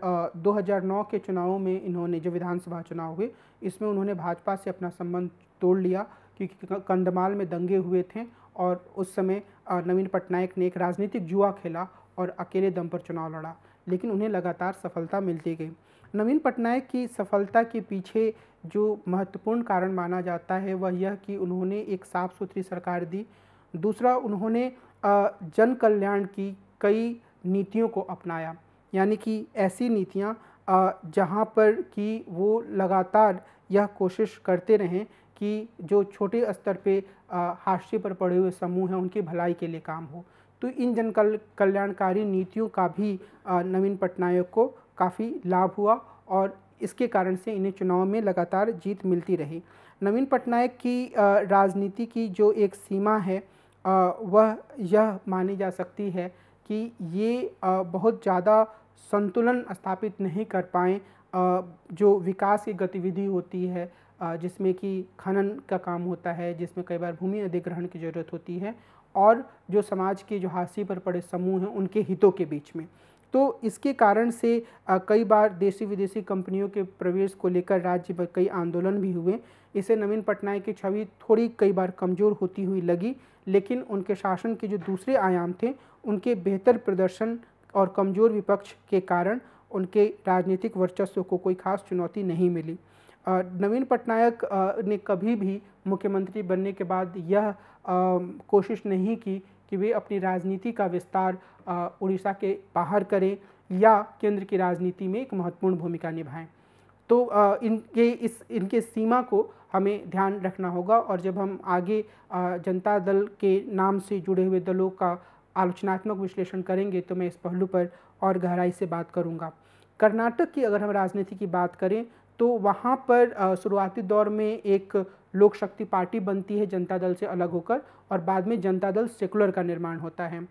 Speaker 1: 2009 के चुनावों में इन्होंने जो विधानसभा चुनाव हुए इसमें उन्होंने भाजपा से अपना संबंध तोड़ लिया क्योंकि कंधमाल में दंगे हुए थे और उस समय नवीन पटनायक ने एक राजनीतिक जुआ खेला और अकेले दम पर चुनाव लड़ा लेकिन उन्हें लगातार सफलता मिलती गई नवीन पटनायक की सफलता के पीछे जो महत्वपूर्ण कारण माना जाता है वह यह कि उन्होंने एक साफ़ सुथरी सरकार दी दूसरा उन्होंने जन कल्याण की कई नीतियों को अपनाया यानी कि ऐसी नीतियाँ जहाँ पर कि वो लगातार यह कोशिश करते रहें कि जो छोटे स्तर पे हाशिए पर पड़े हुए समूह हैं उनकी भलाई के लिए काम हो तो इन जन कल्याणकारी नीतियों का भी नवीन पटनायक को काफ़ी लाभ हुआ और इसके कारण से इन्हें चुनाव में लगातार जीत मिलती रही नवीन पटनायक की राजनीति की जो एक सीमा है वह यह मानी जा सकती है कि ये बहुत ज़्यादा संतुलन स्थापित नहीं कर पाए जो विकास की गतिविधि होती है जिसमें कि खनन का काम होता है जिसमें कई बार भूमि अधिग्रहण की ज़रूरत होती है और जो समाज के जो हाशिए पर पड़े समूह हैं उनके हितों के बीच में तो इसके कारण से कई बार देशी विदेशी कंपनियों के प्रवेश को लेकर राज्य पर कई आंदोलन भी हुए इसे नवीन पटनायक की छवि थोड़ी कई बार कमज़ोर होती हुई लगी लेकिन उनके शासन के जो दूसरे आयाम थे उनके बेहतर प्रदर्शन और कमज़ोर विपक्ष के कारण उनके राजनीतिक वर्चस्व को कोई खास चुनौती नहीं मिली नवीन पटनायक ने कभी भी मुख्यमंत्री बनने के बाद यह कोशिश नहीं की कि वे अपनी राजनीति का विस्तार उड़ीसा के बाहर करें या केंद्र की राजनीति में एक महत्वपूर्ण भूमिका निभाएं तो इनके इस इनके सीमा को हमें ध्यान रखना होगा और जब हम आगे जनता दल के नाम से जुड़े हुए दलों का आलोचनात्मक विश्लेषण करेंगे तो मैं इस पहलू पर और गहराई से बात करूंगा कर्नाटक की अगर हम राजनीति की बात करें तो वहाँ पर शुरुआती दौर में एक लोक शक्ति पार्टी बनती है जनता दल से अलग होकर और बाद में जनता दल सेकुलर का निर्माण होता है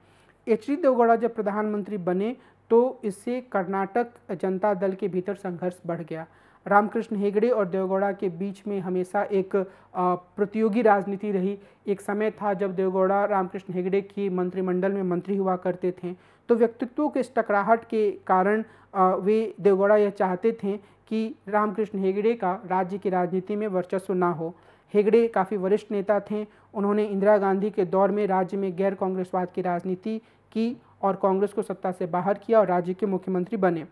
Speaker 1: एच डी देवगौड़ा जब प्रधानमंत्री बने तो इससे कर्नाटक जनता दल के भीतर संघर्ष बढ़ गया रामकृष्ण हेगड़े और देवगौड़ा के बीच में हमेशा एक प्रतियोगी राजनीति रही एक समय था जब देवगौड़ा रामकृष्ण हेगड़े की मंत्रिमंडल में मंत्री हुआ करते थे तो व्यक्तित्वों के इस टकराहट के कारण वे देवगौड़ा यह चाहते थे कि रामकृष्ण हेगड़े का राज्य की राजनीति में वर्चस्व ना हो हेगड़े काफ़ी वरिष्ठ नेता थे उन्होंने इंदिरा गांधी के दौर में राज्य में गैर कांग्रेसवाद की राजनीति की और कांग्रेस को सत्ता से बाहर किया और राज्य के मुख्यमंत्री बने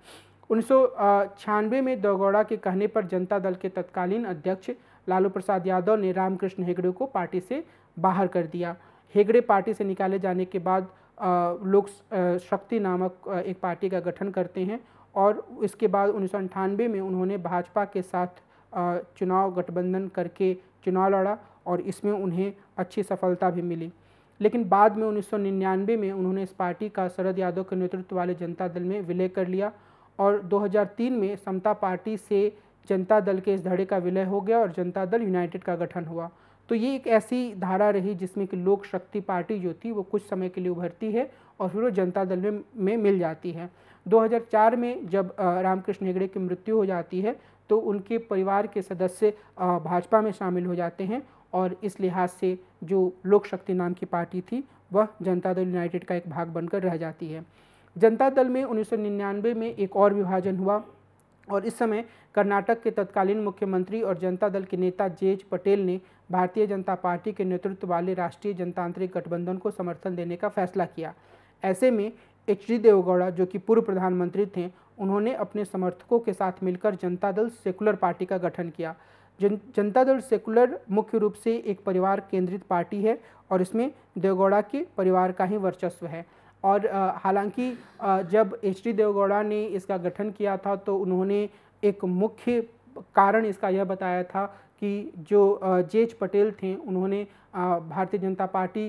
Speaker 1: उन्नीस में दौगौड़ा के कहने पर जनता दल के तत्कालीन अध्यक्ष लालू प्रसाद यादव ने रामकृष्ण हेगड़े को पार्टी से बाहर कर दिया हेगड़े पार्टी से निकाले जाने के बाद लोक शक्ति नामक एक पार्टी का गठन करते हैं और इसके बाद उन्नीस में उन्होंने भाजपा के साथ चुनाव गठबंधन करके चुनाव लड़ा और इसमें उन्हें अच्छी सफलता भी मिली लेकिन बाद में 1999 में उन्होंने इस पार्टी का शरद यादव के नेतृत्व वाले जनता दल में विलय कर लिया और 2003 में समता पार्टी से जनता दल के इस धड़े का विलय हो गया और जनता दल यूनाइटेड का गठन हुआ तो ये एक ऐसी धारा रही जिसमें कि लोक शक्ति पार्टी जो थी वो कुछ समय के लिए उभरती है और फिर वो जनता दल में में मिल जाती है 2004 में जब रामकृष्ण हेगड़े की मृत्यु हो जाती है तो उनके परिवार के सदस्य भाजपा में शामिल हो जाते हैं और इस लिहाज से जो लोक शक्ति नाम की पार्टी थी वह जनता दल यूनाइटेड का एक भाग बनकर रह जाती है जनता दल में उन्नीस में एक और विभाजन हुआ और इस समय कर्नाटक के तत्कालीन मुख्यमंत्री और जनता दल के नेता जेज पटेल ने भारतीय जनता पार्टी के नेतृत्व वाले राष्ट्रीय जनतांत्रिक गठबंधन को समर्थन देने का फैसला किया ऐसे में एच डी देवगौड़ा जो कि पूर्व प्रधानमंत्री थे उन्होंने अपने समर्थकों के साथ मिलकर जनता दल सेकुलर पार्टी का गठन किया जन जनता दल सेकुलर मुख्य रूप से एक परिवार केंद्रित पार्टी है और इसमें देवगौड़ा के परिवार का ही वर्चस्व है और हालांकि जब एच डी देवगौड़ा ने इसका गठन किया था तो उन्होंने एक मुख्य कारण इसका यह बताया था कि जो जे एच पटेल थे उन्होंने भारतीय जनता पार्टी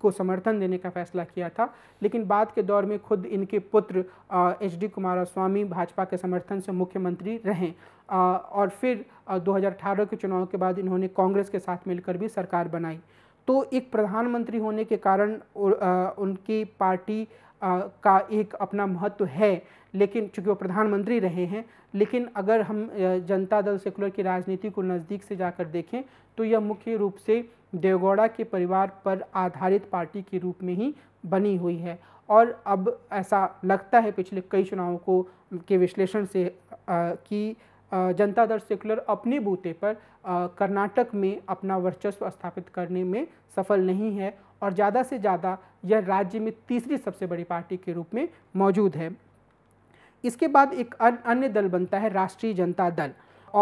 Speaker 1: को समर्थन देने का फैसला किया था लेकिन बाद के दौर में खुद इनके पुत्र एच डी कुमारास्वामी भाजपा के समर्थन से मुख्यमंत्री रहे और फिर 2018 के चुनाव के बाद इन्होंने कांग्रेस के साथ मिलकर भी सरकार बनाई तो एक प्रधानमंत्री होने के कारण उनकी पार्टी का एक अपना महत्व है लेकिन चूंकि वो प्रधानमंत्री रहे हैं लेकिन अगर हम जनता दल सेकुलर की राजनीति को नज़दीक से जाकर देखें तो यह मुख्य रूप से देवगौड़ा के परिवार पर आधारित पार्टी के रूप में ही बनी हुई है और अब ऐसा लगता है पिछले कई चुनावों को के विश्लेषण से कि जनता दल सेकुलर अपने बूते पर कर्नाटक में अपना वर्चस्व स्थापित करने में सफल नहीं है और ज़्यादा से ज़्यादा यह राज्य में तीसरी सबसे बड़ी पार्टी के रूप में मौजूद है इसके बाद एक अन्य दल बनता है राष्ट्रीय जनता दल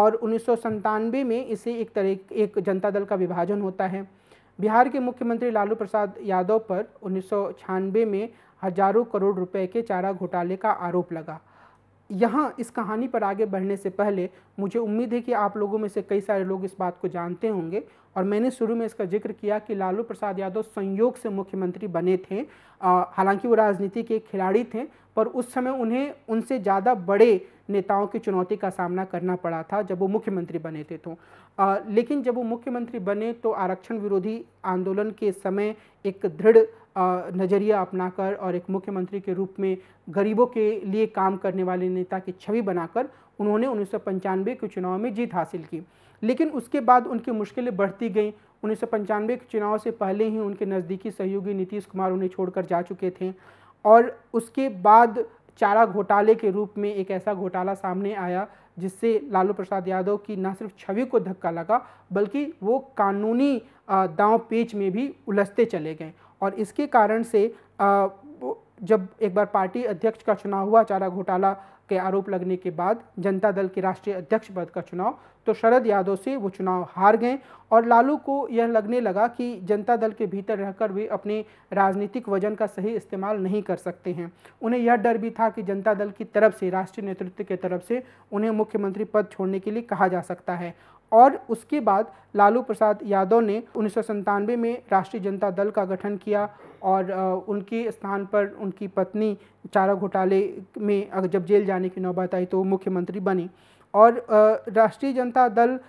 Speaker 1: और उन्नीस में इसे एक तरह एक जनता दल का विभाजन होता है बिहार के मुख्यमंत्री लालू प्रसाद यादव पर उन्नीस में हजारों करोड़ रुपए के चारा घोटाले का आरोप लगा यहाँ इस कहानी पर आगे बढ़ने से पहले मुझे उम्मीद है कि आप लोगों में से कई सारे लोग इस बात को जानते होंगे और मैंने शुरू में इसका जिक्र किया कि लालू प्रसाद यादव संयोग से मुख्यमंत्री बने थे हालांकि वो राजनीति के खिलाड़ी थे पर उस समय उन्हें उनसे ज़्यादा बड़े नेताओं की चुनौती का सामना करना पड़ा था जब वो मुख्यमंत्री बने थे तो आ, लेकिन जब वो मुख्यमंत्री बने तो आरक्षण विरोधी आंदोलन के समय एक दृढ़ नज़रिया अपनाकर और एक मुख्यमंत्री के रूप में गरीबों के लिए काम करने वाले नेता की छवि बनाकर उन्होंने उन्नीस सौ के चुनाव में जीत हासिल की लेकिन उसके बाद उनकी मुश्किलें बढ़ती गईं उन्नीस सौ पंचानवे के चुनाव से पहले ही उनके नज़दीकी सहयोगी नीतीश कुमार उन्हें छोड़कर जा चुके थे और उसके बाद चारा घोटाले के रूप में एक ऐसा घोटाला सामने आया जिससे लालू प्रसाद यादव की न सिर्फ छवि को धक्का लगा बल्कि वो कानूनी दाव पेच में भी उलझते चले गए और इसके कारण से जब एक बार पार्टी अध्यक्ष का चुनाव हुआ चारा घोटाला के आरोप लगने के बाद जनता दल के राष्ट्रीय अध्यक्ष पद का चुनाव तो शरद यादव से वो चुनाव हार गए और लालू को यह लगने लगा कि जनता दल के भीतर रहकर वे अपने राजनीतिक वजन का सही इस्तेमाल नहीं कर सकते हैं उन्हें यह डर भी था कि जनता दल की तरफ से राष्ट्रीय नेतृत्व के तरफ से उन्हें मुख्यमंत्री पद छोड़ने के लिए कहा जा सकता है और उसके बाद लालू प्रसाद यादव ने उन्नीस में राष्ट्रीय जनता दल का गठन किया और उनके स्थान पर उनकी पत्नी चारा घोटाले में अगर जब जेल जाने की नौबत आई तो मुख्यमंत्री बनी और राष्ट्रीय जनता दल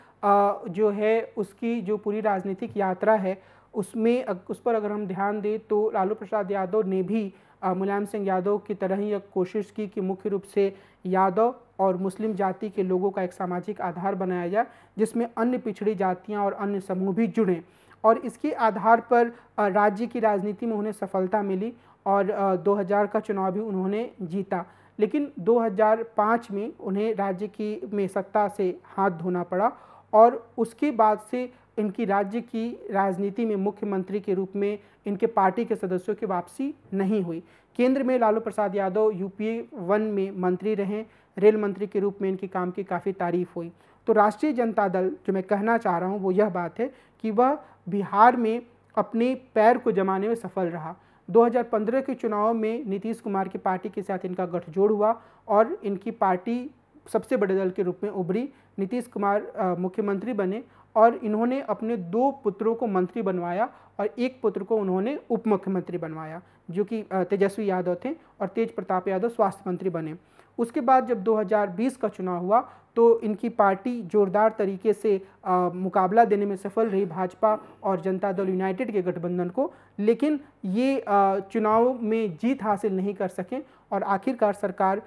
Speaker 1: जो है उसकी जो पूरी राजनीतिक यात्रा है उसमें उस पर अगर हम ध्यान दें तो लालू प्रसाद यादव ने भी मुलायम सिंह यादव की तरह ही एक कोशिश की कि मुख्य रूप से यादव और मुस्लिम जाति के लोगों का एक सामाजिक आधार बनाया जाए जिसमें अन्य पिछड़ी जातियाँ और अन्य समूह भी जुड़ें और इसके आधार पर राज्य की राजनीति में उन्हें सफलता मिली और 2000 का चुनाव भी उन्होंने जीता लेकिन 2005 में उन्हें राज्य की में सत्ता से हाथ धोना पड़ा और उसके बाद से इनकी राज्य की राजनीति में मुख्यमंत्री के रूप में इनके पार्टी के सदस्यों की वापसी नहीं हुई केंद्र में लालू प्रसाद यादव यूपीए वन में मंत्री रहे रेल मंत्री के रूप में इनके काम की काफ़ी तारीफ हुई तो राष्ट्रीय जनता दल जो मैं कहना चाह रहा हूँ वो यह बात है कि वह बिहार में अपने पैर को जमाने में सफल रहा 2015 के चुनाव में नीतीश कुमार की पार्टी के साथ इनका गठजोड़ हुआ और इनकी पार्टी सबसे बड़े दल के रूप में उभरी नीतीश कुमार मुख्यमंत्री बने और इन्होंने अपने दो पुत्रों को मंत्री बनवाया और एक पुत्र को उन्होंने उप मुख्यमंत्री बनवाया जो कि तेजस्वी यादव थे और तेज प्रताप यादव स्वास्थ्य मंत्री बने उसके बाद जब 2020 का चुनाव हुआ तो इनकी पार्टी जोरदार तरीके से आ, मुकाबला देने में सफल रही भाजपा और जनता दल यूनाइटेड के गठबंधन को लेकिन ये आ, चुनाव में जीत हासिल नहीं कर सकें और आखिरकार सरकार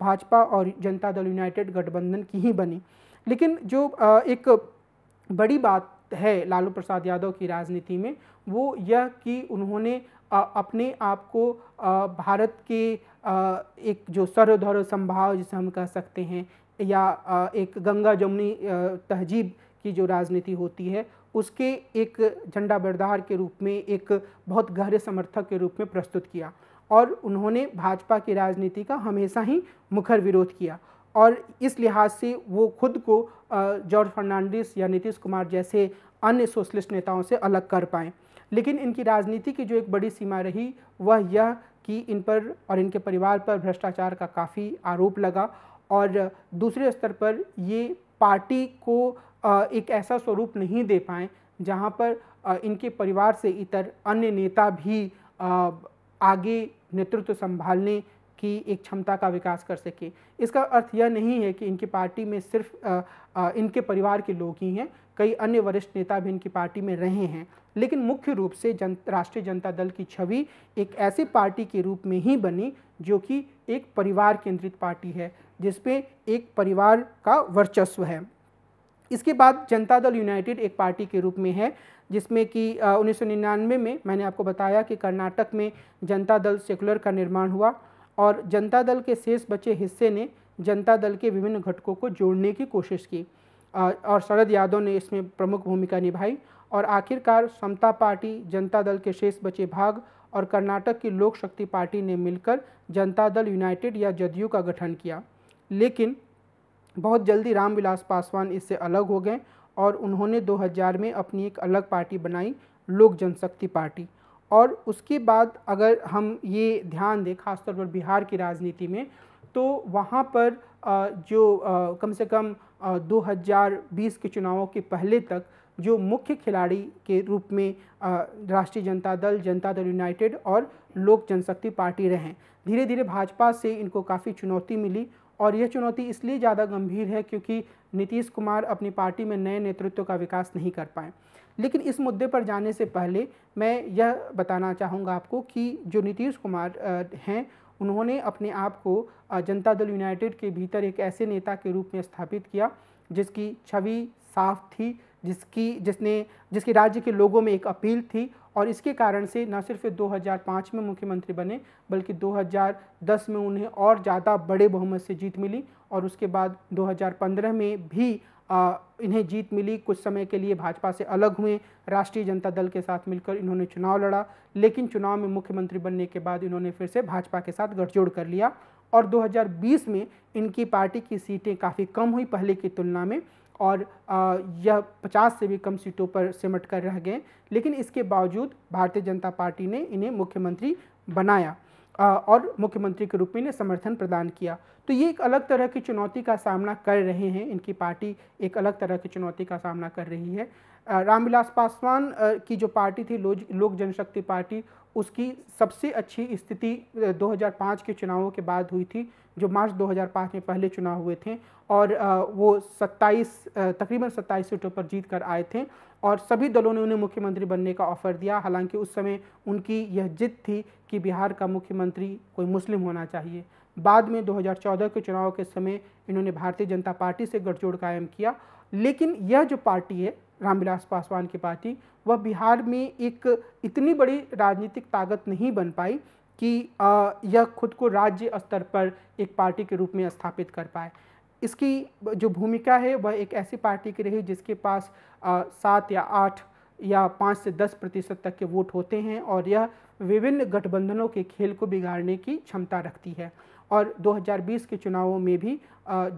Speaker 1: भाजपा और जनता दल यूनाइटेड गठबंधन की ही बनी लेकिन जो एक बड़ी बात है लालू प्रसाद यादव की राजनीति में वो यह कि उन्होंने अपने आप को भारत के एक जो सर्वधर्म संभाव जिसे हम कह सकते हैं या एक गंगा जमुनी तहजीब की जो राजनीति होती है उसके एक झंडा बरदार के रूप में एक बहुत गहरे समर्थक के रूप में प्रस्तुत किया और उन्होंने भाजपा की राजनीति का हमेशा ही मुखर विरोध किया और इस लिहाज से वो खुद को जॉर्ज फर्नांडिस या नीतीश कुमार जैसे अन्य सोशलिस्ट नेताओं से अलग कर पाएँ लेकिन इनकी राजनीति की जो एक बड़ी सीमा रही वह यह कि इन पर और इनके परिवार पर भ्रष्टाचार का काफ़ी आरोप लगा और दूसरे स्तर पर ये पार्टी को एक ऐसा स्वरूप नहीं दे पाए जहाँ पर इनके परिवार से इतर अन्य नेता भी आगे नेतृत्व संभालने की एक क्षमता का विकास कर सके इसका अर्थ यह नहीं है कि इनकी पार्टी में सिर्फ आ, आ, इनके परिवार के लोग ही हैं कई अन्य वरिष्ठ नेता भी इनकी पार्टी में रहे हैं लेकिन मुख्य रूप से जन राष्ट्रीय जनता दल की छवि एक ऐसी पार्टी के रूप में ही बनी जो कि एक परिवार केंद्रित पार्टी है जिसपे एक परिवार का वर्चस्व है इसके बाद जनता दल यूनाइटेड एक पार्टी के रूप में है जिसमें कि उन्नीस में मैंने आपको बताया कि कर्नाटक में जनता दल सेकुलर का निर्माण हुआ और जनता दल के शेष बचे हिस्से ने जनता दल के विभिन्न घटकों को जोड़ने की कोशिश की और शरद यादव ने इसमें प्रमुख भूमिका निभाई और आखिरकार समता पार्टी जनता दल के शेष बचे भाग और कर्नाटक की लोक शक्ति पार्टी ने मिलकर जनता दल यूनाइटेड या जदयू का गठन किया लेकिन बहुत जल्दी रामविलास पासवान इससे अलग हो गए और उन्होंने 2000 में अपनी एक अलग पार्टी बनाई लोक जनशक्ति पार्टी और उसके बाद अगर हम ये ध्यान दें खासतौर पर बिहार की राजनीति में तो वहाँ पर जो कम से कम 2020 के चुनावों के पहले तक जो मुख्य खिलाड़ी के रूप में राष्ट्रीय जनता दल जनता दल यूनाइटेड और लोक जनशक्ति पार्टी रहें धीरे धीरे भाजपा से इनको काफ़ी चुनौती मिली और यह चुनौती इसलिए ज़्यादा गंभीर है क्योंकि नीतीश कुमार अपनी पार्टी में नए नेतृत्व का विकास नहीं कर पाए लेकिन इस मुद्दे पर जाने से पहले मैं यह बताना चाहूँगा आपको कि जो नीतीश कुमार हैं उन्होंने अपने आप को जनता दल यूनाइटेड के भीतर एक ऐसे नेता के रूप में स्थापित किया जिसकी छवि साफ थी जिसकी जिसने जिसकी राज्य के लोगों में एक अपील थी और इसके कारण से न सिर्फ 2005 में मुख्यमंत्री बने बल्कि 2010 में उन्हें और ज़्यादा बड़े बहुमत से जीत मिली और उसके बाद 2015 में भी आ, इन्हें जीत मिली कुछ समय के लिए भाजपा से अलग हुए राष्ट्रीय जनता दल के साथ मिलकर इन्होंने चुनाव लड़ा लेकिन चुनाव में मुख्यमंत्री बनने के बाद इन्होंने फिर से भाजपा के साथ गठजोड़ कर लिया और 2020 में इनकी पार्टी की सीटें काफ़ी कम हुई पहले की तुलना में और यह 50 से भी कम सीटों पर सिमट कर रह गए लेकिन इसके बावजूद भारतीय जनता पार्टी ने इन्हें मुख्यमंत्री बनाया और मुख्यमंत्री के रूप में इन्हें समर्थन प्रदान किया तो ये एक अलग तरह की चुनौती का सामना कर रहे हैं इनकी पार्टी एक अलग तरह की चुनौती का सामना कर रही है रामविलास पासवान की जो पार्टी थी लोक जनशक्ति पार्टी उसकी सबसे अच्छी स्थिति 2005 के चुनावों के बाद हुई थी जो मार्च 2005 में पहले चुनाव हुए थे और वो 27 तकरीबन 27 सीटों पर जीत कर आए थे और सभी दलों ने उन्हें मुख्यमंत्री बनने का ऑफर दिया हालांकि उस समय उनकी यह जिद थी कि बिहार का मुख्यमंत्री कोई मुस्लिम होना चाहिए बाद में 2014 के चुनाव के समय इन्होंने भारतीय जनता पार्टी से गठजोड़ कायम किया लेकिन यह जो पार्टी है रामविलास पासवान की पार्टी वह बिहार में एक इतनी बड़ी राजनीतिक ताकत नहीं बन पाई कि यह खुद को राज्य स्तर पर एक पार्टी के रूप में स्थापित कर पाए इसकी जो भूमिका है वह एक ऐसी पार्टी की रही जिसके पास सात या आठ या पाँच से दस प्रतिशत तक के वोट होते हैं और यह विभिन्न गठबंधनों के खेल को बिगाड़ने की क्षमता रखती है और 2020 के चुनावों में भी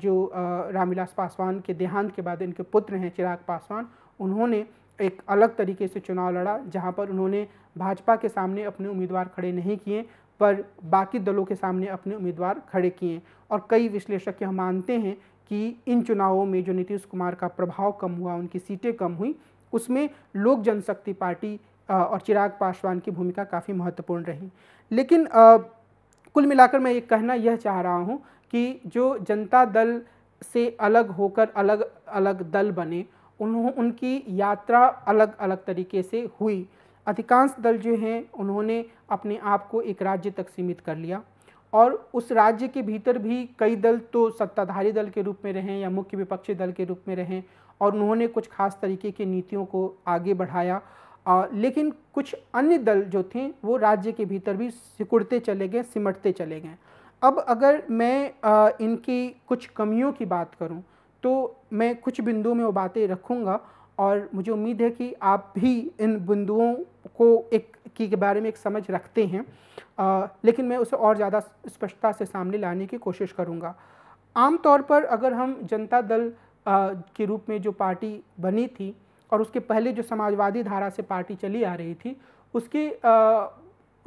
Speaker 1: जो रामविलास पासवान के देहांत के बाद इनके पुत्र हैं चिराग पासवान उन्होंने एक अलग तरीके से चुनाव लड़ा जहां पर उन्होंने भाजपा के सामने अपने उम्मीदवार खड़े नहीं किए पर बाकी दलों के सामने अपने उम्मीदवार खड़े किए और कई विश्लेषक यह मानते हैं कि इन चुनावों में जो नीतीश कुमार का प्रभाव कम हुआ उनकी सीटें कम हुई उसमें लोक जनशक्ति पार्टी और चिराग पासवान की भूमिका काफ़ी महत्वपूर्ण रही लेकिन आ, कुल मिलाकर मैं ये कहना यह चाह रहा हूँ कि जो जनता दल से अलग होकर अलग अलग दल बने उन्होंने उनकी यात्रा अलग अलग तरीके से हुई अधिकांश दल जो हैं उन्होंने अपने आप को एक राज्य तक सीमित कर लिया और उस राज्य के भीतर भी कई दल तो सत्ताधारी दल के रूप में रहें या मुख्य विपक्षी दल के रूप में रहें और उन्होंने कुछ खास तरीके की नीतियों को आगे बढ़ाया आ, लेकिन कुछ अन्य दल जो थे वो राज्य के भीतर भी सिकुड़ते चले गए सिमटते चले गए अब अगर मैं आ, इनकी कुछ कमियों की बात करूं तो मैं कुछ बिंदुओं में वो बातें रखूँगा और मुझे उम्मीद है कि आप भी इन बिंदुओं को एक की के बारे में एक समझ रखते हैं आ, लेकिन मैं उसे और ज़्यादा स्पष्टता से सामने लाने की कोशिश करूँगा आमतौर पर अगर हम जनता दल आ, के रूप में जो पार्टी बनी थी और उसके पहले जो समाजवादी धारा से पार्टी चली आ रही थी उसके आ,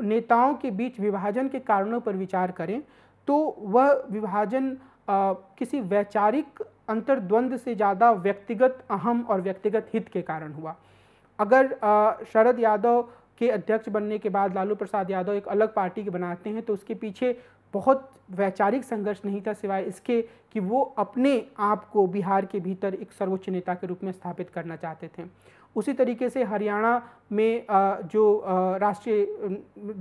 Speaker 1: नेताओं के बीच विभाजन के कारणों पर विचार करें तो वह विभाजन आ, किसी वैचारिक अंतर्द्वंद से ज़्यादा व्यक्तिगत अहम और व्यक्तिगत हित के कारण हुआ अगर शरद यादव के अध्यक्ष बनने के बाद लालू प्रसाद यादव एक अलग पार्टी के बनाते हैं तो उसके पीछे बहुत वैचारिक संघर्ष नहीं था सिवाय इसके कि वो अपने आप को बिहार के भीतर एक सर्वोच्च नेता के रूप में स्थापित करना चाहते थे उसी तरीके से हरियाणा में जो राष्ट्रीय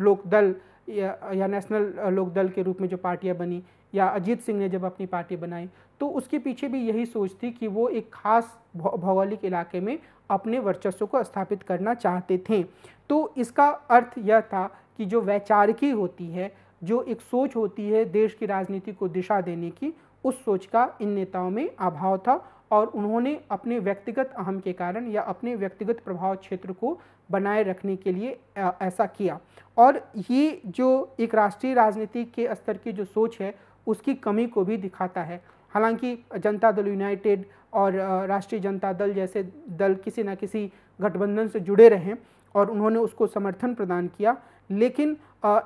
Speaker 1: लोकदल या, नेशनल लोकदल के रूप में जो पार्टियां बनी या अजीत सिंह ने जब अपनी पार्टी बनाई तो उसके पीछे भी यही सोच थी कि वो एक खास भौगोलिक इलाके में अपने वर्चस्व को स्थापित करना चाहते थे तो इसका अर्थ यह था कि जो वैचारिकी होती है जो एक सोच होती है देश की राजनीति को दिशा देने की उस सोच का इन नेताओं में अभाव था और उन्होंने अपने व्यक्तिगत अहम के कारण या अपने व्यक्तिगत प्रभाव क्षेत्र को बनाए रखने के लिए ऐसा किया और ये जो एक राष्ट्रीय राजनीति के स्तर की जो सोच है उसकी कमी को भी दिखाता है हालांकि जनता दल यूनाइटेड और राष्ट्रीय जनता दल जैसे दल किसी न किसी गठबंधन से जुड़े रहे और उन्होंने उसको समर्थन प्रदान किया लेकिन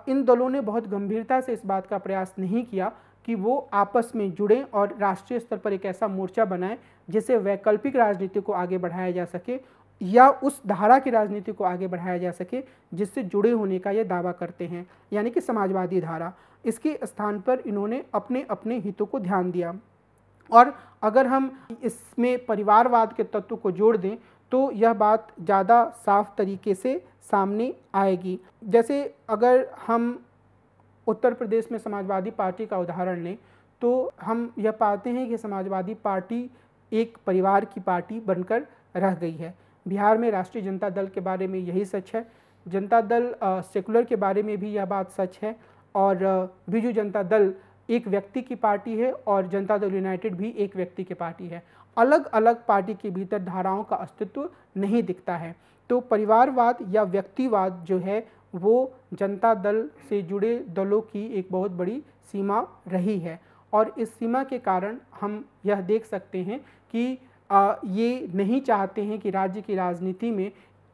Speaker 1: इन दलों ने बहुत गंभीरता से इस बात का प्रयास नहीं किया कि वो आपस में जुड़ें और राष्ट्रीय स्तर पर एक ऐसा मोर्चा बनाएं जिससे वैकल्पिक राजनीति को आगे बढ़ाया जा सके या उस धारा की राजनीति को आगे बढ़ाया जा सके जिससे जुड़े होने का ये दावा करते हैं यानी कि समाजवादी धारा इसके स्थान पर इन्होंने अपने अपने हितों को ध्यान दिया और अगर हम इसमें परिवारवाद के तत्व को जोड़ दें तो यह बात ज़्यादा साफ तरीके से सामने आएगी जैसे अगर हम उत्तर प्रदेश में समाजवादी पार्टी का उदाहरण लें तो हम यह पाते हैं कि समाजवादी पार्टी एक परिवार की पार्टी बनकर रह गई है बिहार में राष्ट्रीय जनता दल के बारे में यही सच है जनता दल सेकुलर के बारे में भी यह बात सच है और बीजू जनता दल एक व्यक्ति की पार्टी है और जनता दल यूनाइटेड भी एक व्यक्ति की पार्टी है अलग अलग पार्टी के भीतर धाराओं का अस्तित्व नहीं दिखता है तो परिवारवाद या व्यक्तिवाद जो है वो जनता दल से जुड़े दलों की एक बहुत बड़ी सीमा रही है और इस सीमा के कारण हम यह देख सकते हैं कि आ, ये नहीं चाहते हैं कि राज्य की राजनीति में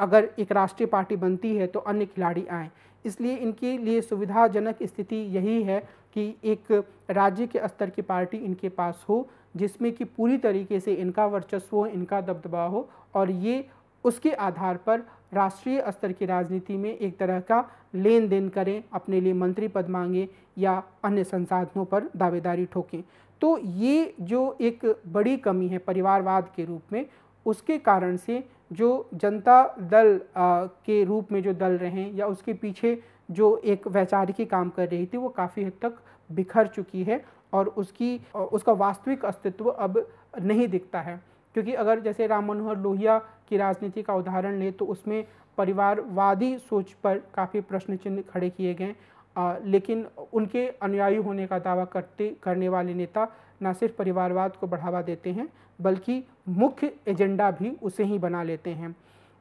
Speaker 1: अगर एक राष्ट्रीय पार्टी बनती है तो अन्य खिलाड़ी आएँ इसलिए इनके लिए सुविधाजनक स्थिति यही है कि एक राज्य के स्तर की पार्टी इनके पास हो जिसमें कि पूरी तरीके से इनका वर्चस्व हो इनका दबदबा हो और ये उसके आधार पर राष्ट्रीय स्तर की राजनीति में एक तरह का लेन देन करें अपने लिए मंत्री पद मांगें या अन्य संसाधनों पर दावेदारी ठोकें तो ये जो एक बड़ी कमी है परिवारवाद के रूप में उसके कारण से जो जनता दल आ, के रूप में जो दल रहे या उसके पीछे जो एक वैचारिकी काम कर रही थी वो काफ़ी हद तक बिखर चुकी है और उसकी उसका वास्तविक अस्तित्व अब नहीं दिखता है क्योंकि अगर जैसे राम मनोहर लोहिया की राजनीति का उदाहरण लें तो उसमें परिवारवादी सोच पर काफ़ी प्रश्न चिन्ह खड़े किए गए लेकिन उनके अनुयायी होने का दावा करते करने वाले नेता न सिर्फ परिवारवाद को बढ़ावा देते हैं बल्कि मुख्य एजेंडा भी उसे ही बना लेते हैं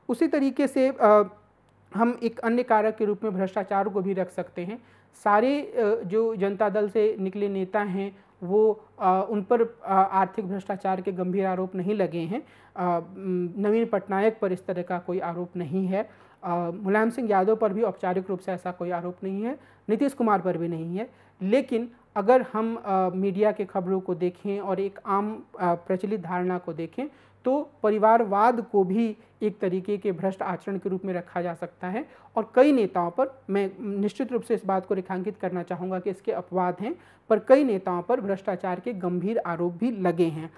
Speaker 1: उसी तरीके से आ, हम एक अन्य कारक के रूप में भ्रष्टाचार को भी रख सकते हैं सारे जो जनता दल से निकले नेता हैं वो उन पर आर्थिक भ्रष्टाचार के गंभीर आरोप नहीं लगे हैं नवीन पटनायक पर इस तरह का कोई आरोप नहीं है मुलायम सिंह यादव पर भी औपचारिक रूप से ऐसा कोई आरोप नहीं है नीतीश कुमार पर भी नहीं है लेकिन अगर हम आ, मीडिया के खबरों को देखें और एक आम प्रचलित धारणा को देखें तो परिवारवाद को भी एक तरीके के भ्रष्ट आचरण के रूप में रखा जा सकता है और कई नेताओं पर मैं निश्चित रूप से इस बात को रेखांकित करना चाहूँगा कि इसके अपवाद हैं पर कई नेताओं पर भ्रष्टाचार के गंभीर आरोप भी लगे हैं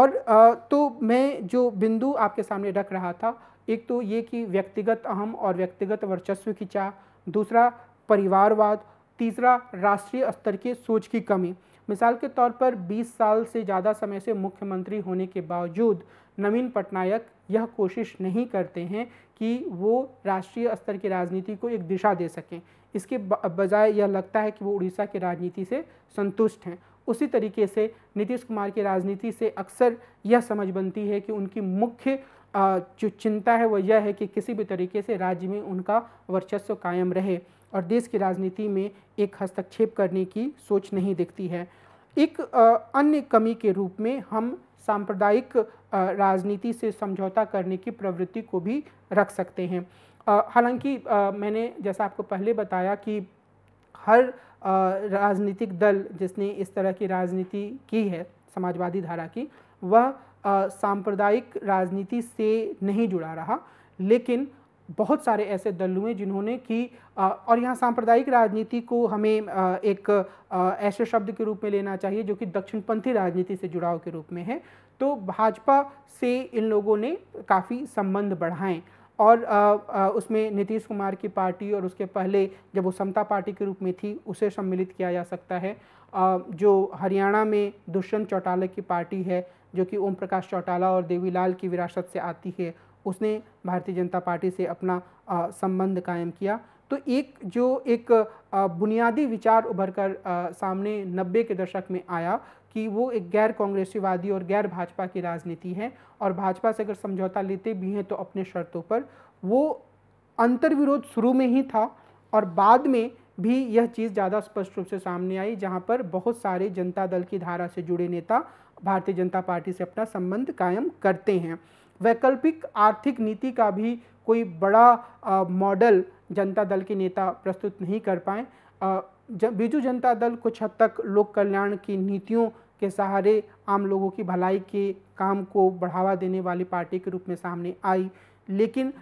Speaker 1: और आ, तो मैं जो बिंदु आपके सामने रख रहा था एक तो ये कि व्यक्तिगत अहम और व्यक्तिगत वर्चस्व की चाह दूसरा परिवारवाद तीसरा राष्ट्रीय स्तर की सोच की कमी मिसाल के तौर पर 20 साल से ज़्यादा समय से मुख्यमंत्री होने के बावजूद नवीन पटनायक यह कोशिश नहीं करते हैं कि वो राष्ट्रीय स्तर की राजनीति को एक दिशा दे सकें इसके बजाय यह लगता है कि वो उड़ीसा की राजनीति से संतुष्ट हैं उसी तरीके से नीतीश कुमार की राजनीति से अक्सर यह समझ बनती है कि उनकी मुख्य जो चिंता है वह यह है कि किसी भी तरीके से राज्य में उनका वर्चस्व कायम रहे और देश की राजनीति में एक हस्तक्षेप करने की सोच नहीं दिखती है एक अन्य कमी के रूप में हम सांप्रदायिक राजनीति से समझौता करने की प्रवृत्ति को भी रख सकते हैं हालांकि मैंने जैसा आपको पहले बताया कि हर राजनीतिक दल जिसने इस तरह की राजनीति की है समाजवादी धारा की वह सांप्रदायिक राजनीति से नहीं जुड़ा रहा लेकिन बहुत सारे ऐसे दल हैं जिन्होंने कि और यहाँ सांप्रदायिक राजनीति को हमें एक ऐसे शब्द के रूप में लेना चाहिए जो कि दक्षिणपंथी राजनीति से जुड़ाव के रूप में है तो भाजपा से इन लोगों ने काफ़ी संबंध बढ़ाए और उसमें नीतीश कुमार की पार्टी और उसके पहले जब वो समता पार्टी के रूप में थी उसे सम्मिलित किया जा सकता है जो हरियाणा में दुष्यंत चौटाला की पार्टी है जो कि ओम प्रकाश चौटाला और देवीलाल की विरासत से आती है उसने भारतीय जनता पार्टी से अपना संबंध कायम किया तो एक जो एक बुनियादी विचार उभर कर सामने नब्बे के दशक में आया कि वो एक गैर कांग्रेसीवादी और गैर भाजपा की राजनीति है और भाजपा से अगर समझौता लेते भी हैं तो अपने शर्तों पर वो अंतर्विरोध शुरू में ही था और बाद में भी यह चीज़ ज़्यादा स्पष्ट रूप से सामने आई जहाँ पर बहुत सारे जनता दल की धारा से जुड़े नेता भारतीय जनता पार्टी से अपना संबंध कायम करते हैं वैकल्पिक आर्थिक नीति का भी कोई बड़ा मॉडल जनता दल के नेता प्रस्तुत नहीं कर पाए बीजू जनता दल कुछ हद तक लोक कल्याण की नीतियों के सहारे आम लोगों की भलाई के काम को बढ़ावा देने वाली पार्टी के रूप में सामने आई लेकिन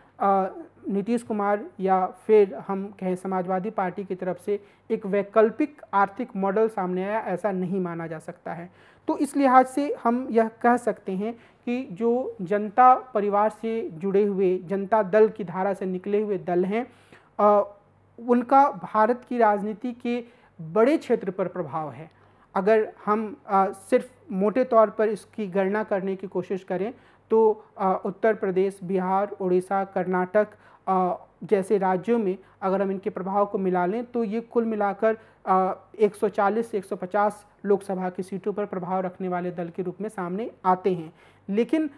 Speaker 1: नीतीश कुमार या फिर हम कहें समाजवादी पार्टी की तरफ से एक वैकल्पिक आर्थिक मॉडल सामने आया ऐसा नहीं माना जा सकता है तो इस लिहाज से हम यह कह सकते हैं कि जो जनता परिवार से जुड़े हुए जनता दल की धारा से निकले हुए दल हैं उनका भारत की राजनीति के बड़े क्षेत्र पर प्रभाव है अगर हम आ, सिर्फ मोटे तौर पर इसकी गणना करने की कोशिश करें तो आ, उत्तर प्रदेश बिहार उड़ीसा कर्नाटक जैसे राज्यों में अगर हम इनके प्रभाव को मिला लें तो ये कुल मिलाकर 140 से 150 लोकसभा की सीटों पर प्रभाव रखने वाले दल के रूप में सामने आते हैं लेकिन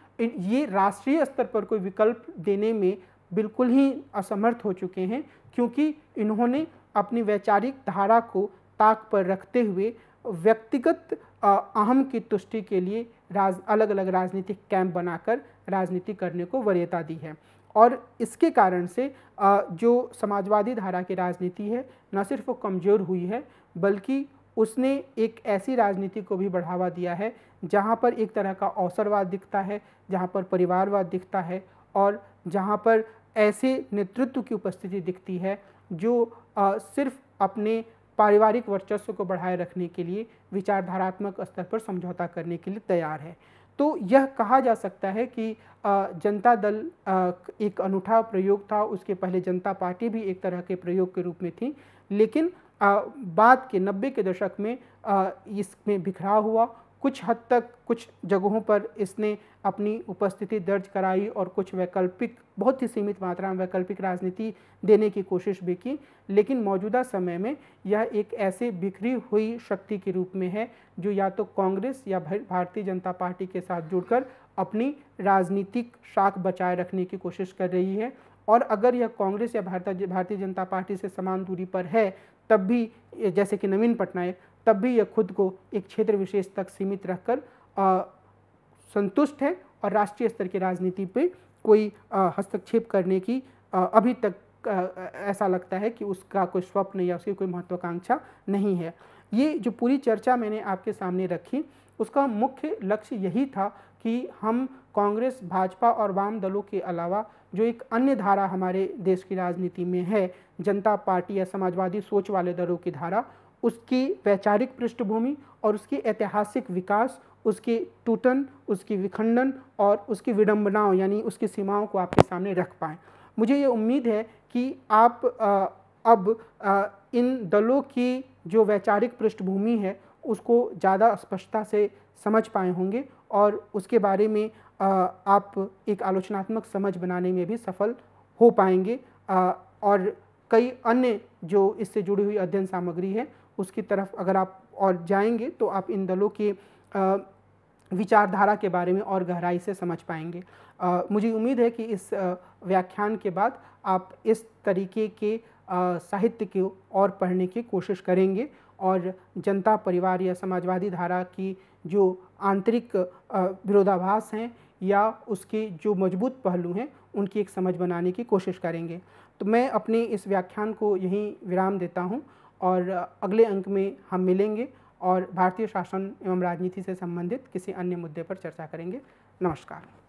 Speaker 1: ये राष्ट्रीय स्तर पर कोई विकल्प देने में बिल्कुल ही असमर्थ हो चुके हैं क्योंकि इन्होंने अपनी वैचारिक धारा को ताक पर रखते हुए व्यक्तिगत अहम की तुष्टि के लिए राज अलग अलग राजनीतिक कैंप बनाकर राजनीति करने को वरीयता दी है और इसके कारण से जो समाजवादी धारा की राजनीति है न सिर्फ वो कमज़ोर हुई है बल्कि उसने एक ऐसी राजनीति को भी बढ़ावा दिया है जहाँ पर एक तरह का अवसरवाद दिखता है जहाँ पर परिवारवाद दिखता है और जहाँ पर ऐसे नेतृत्व की उपस्थिति दिखती है जो आ, सिर्फ अपने पारिवारिक वर्चस्व को बढ़ाए रखने के लिए विचारधारात्मक स्तर पर समझौता करने के लिए तैयार है तो यह कहा जा सकता है कि जनता दल एक अनूठा प्रयोग था उसके पहले जनता पार्टी भी एक तरह के प्रयोग के रूप में थी लेकिन बाद के नब्बे के दशक में इसमें बिखराव हुआ कुछ हद तक कुछ जगहों पर इसने अपनी उपस्थिति दर्ज कराई और कुछ वैकल्पिक बहुत ही सीमित मात्रा में वैकल्पिक राजनीति देने की कोशिश भी की लेकिन मौजूदा समय में यह एक ऐसे बिखरी हुई शक्ति के रूप में है जो या तो कांग्रेस या भारतीय जनता पार्टी के साथ जुड़कर अपनी राजनीतिक शाख बचाए रखने की कोशिश कर रही है और अगर यह कांग्रेस या भारतीय जनता पार्टी से समान दूरी पर है तब भी जैसे कि नवीन पटनायक तब भी यह खुद को एक क्षेत्र विशेष तक सीमित रखकर संतुष्ट है और राष्ट्रीय स्तर की राजनीति पे कोई हस्तक्षेप करने की आ, अभी तक आ, ऐसा लगता है कि उसका कोई स्वप्न या उसकी कोई महत्वाकांक्षा नहीं है ये जो पूरी चर्चा मैंने आपके सामने रखी उसका मुख्य लक्ष्य यही था कि हम कांग्रेस भाजपा और वाम दलों के अलावा जो एक अन्य धारा हमारे देश की राजनीति में है जनता पार्टी या समाजवादी सोच वाले दलों की धारा उसकी वैचारिक पृष्ठभूमि और उसकी ऐतिहासिक विकास उसकी टूटन उसकी विखंडन और उसकी विडंबनाओं यानी उसकी सीमाओं को आपके सामने रख पाएँ मुझे ये उम्मीद है कि आप आ, अब आ, इन दलों की जो वैचारिक पृष्ठभूमि है उसको ज़्यादा स्पष्टता से समझ पाए होंगे और उसके बारे में आ, आप एक आलोचनात्मक समझ बनाने में भी सफल हो पाएंगे और कई अन्य जो इससे जुड़ी हुई अध्ययन सामग्री है उसकी तरफ अगर आप और जाएंगे तो आप इन दलों के विचारधारा के बारे में और गहराई से समझ पाएंगे आ, मुझे उम्मीद है कि इस व्याख्यान के बाद आप इस तरीके के साहित्य को और पढ़ने की कोशिश करेंगे और जनता परिवार या समाजवादी धारा की जो आंतरिक विरोधाभास हैं या उसके जो मजबूत पहलू हैं उनकी एक समझ बनाने की कोशिश करेंगे तो मैं अपने इस व्याख्यान को यहीं विराम देता हूँ और अगले अंक में हम मिलेंगे और भारतीय शासन एवं राजनीति से संबंधित किसी अन्य मुद्दे पर चर्चा करेंगे नमस्कार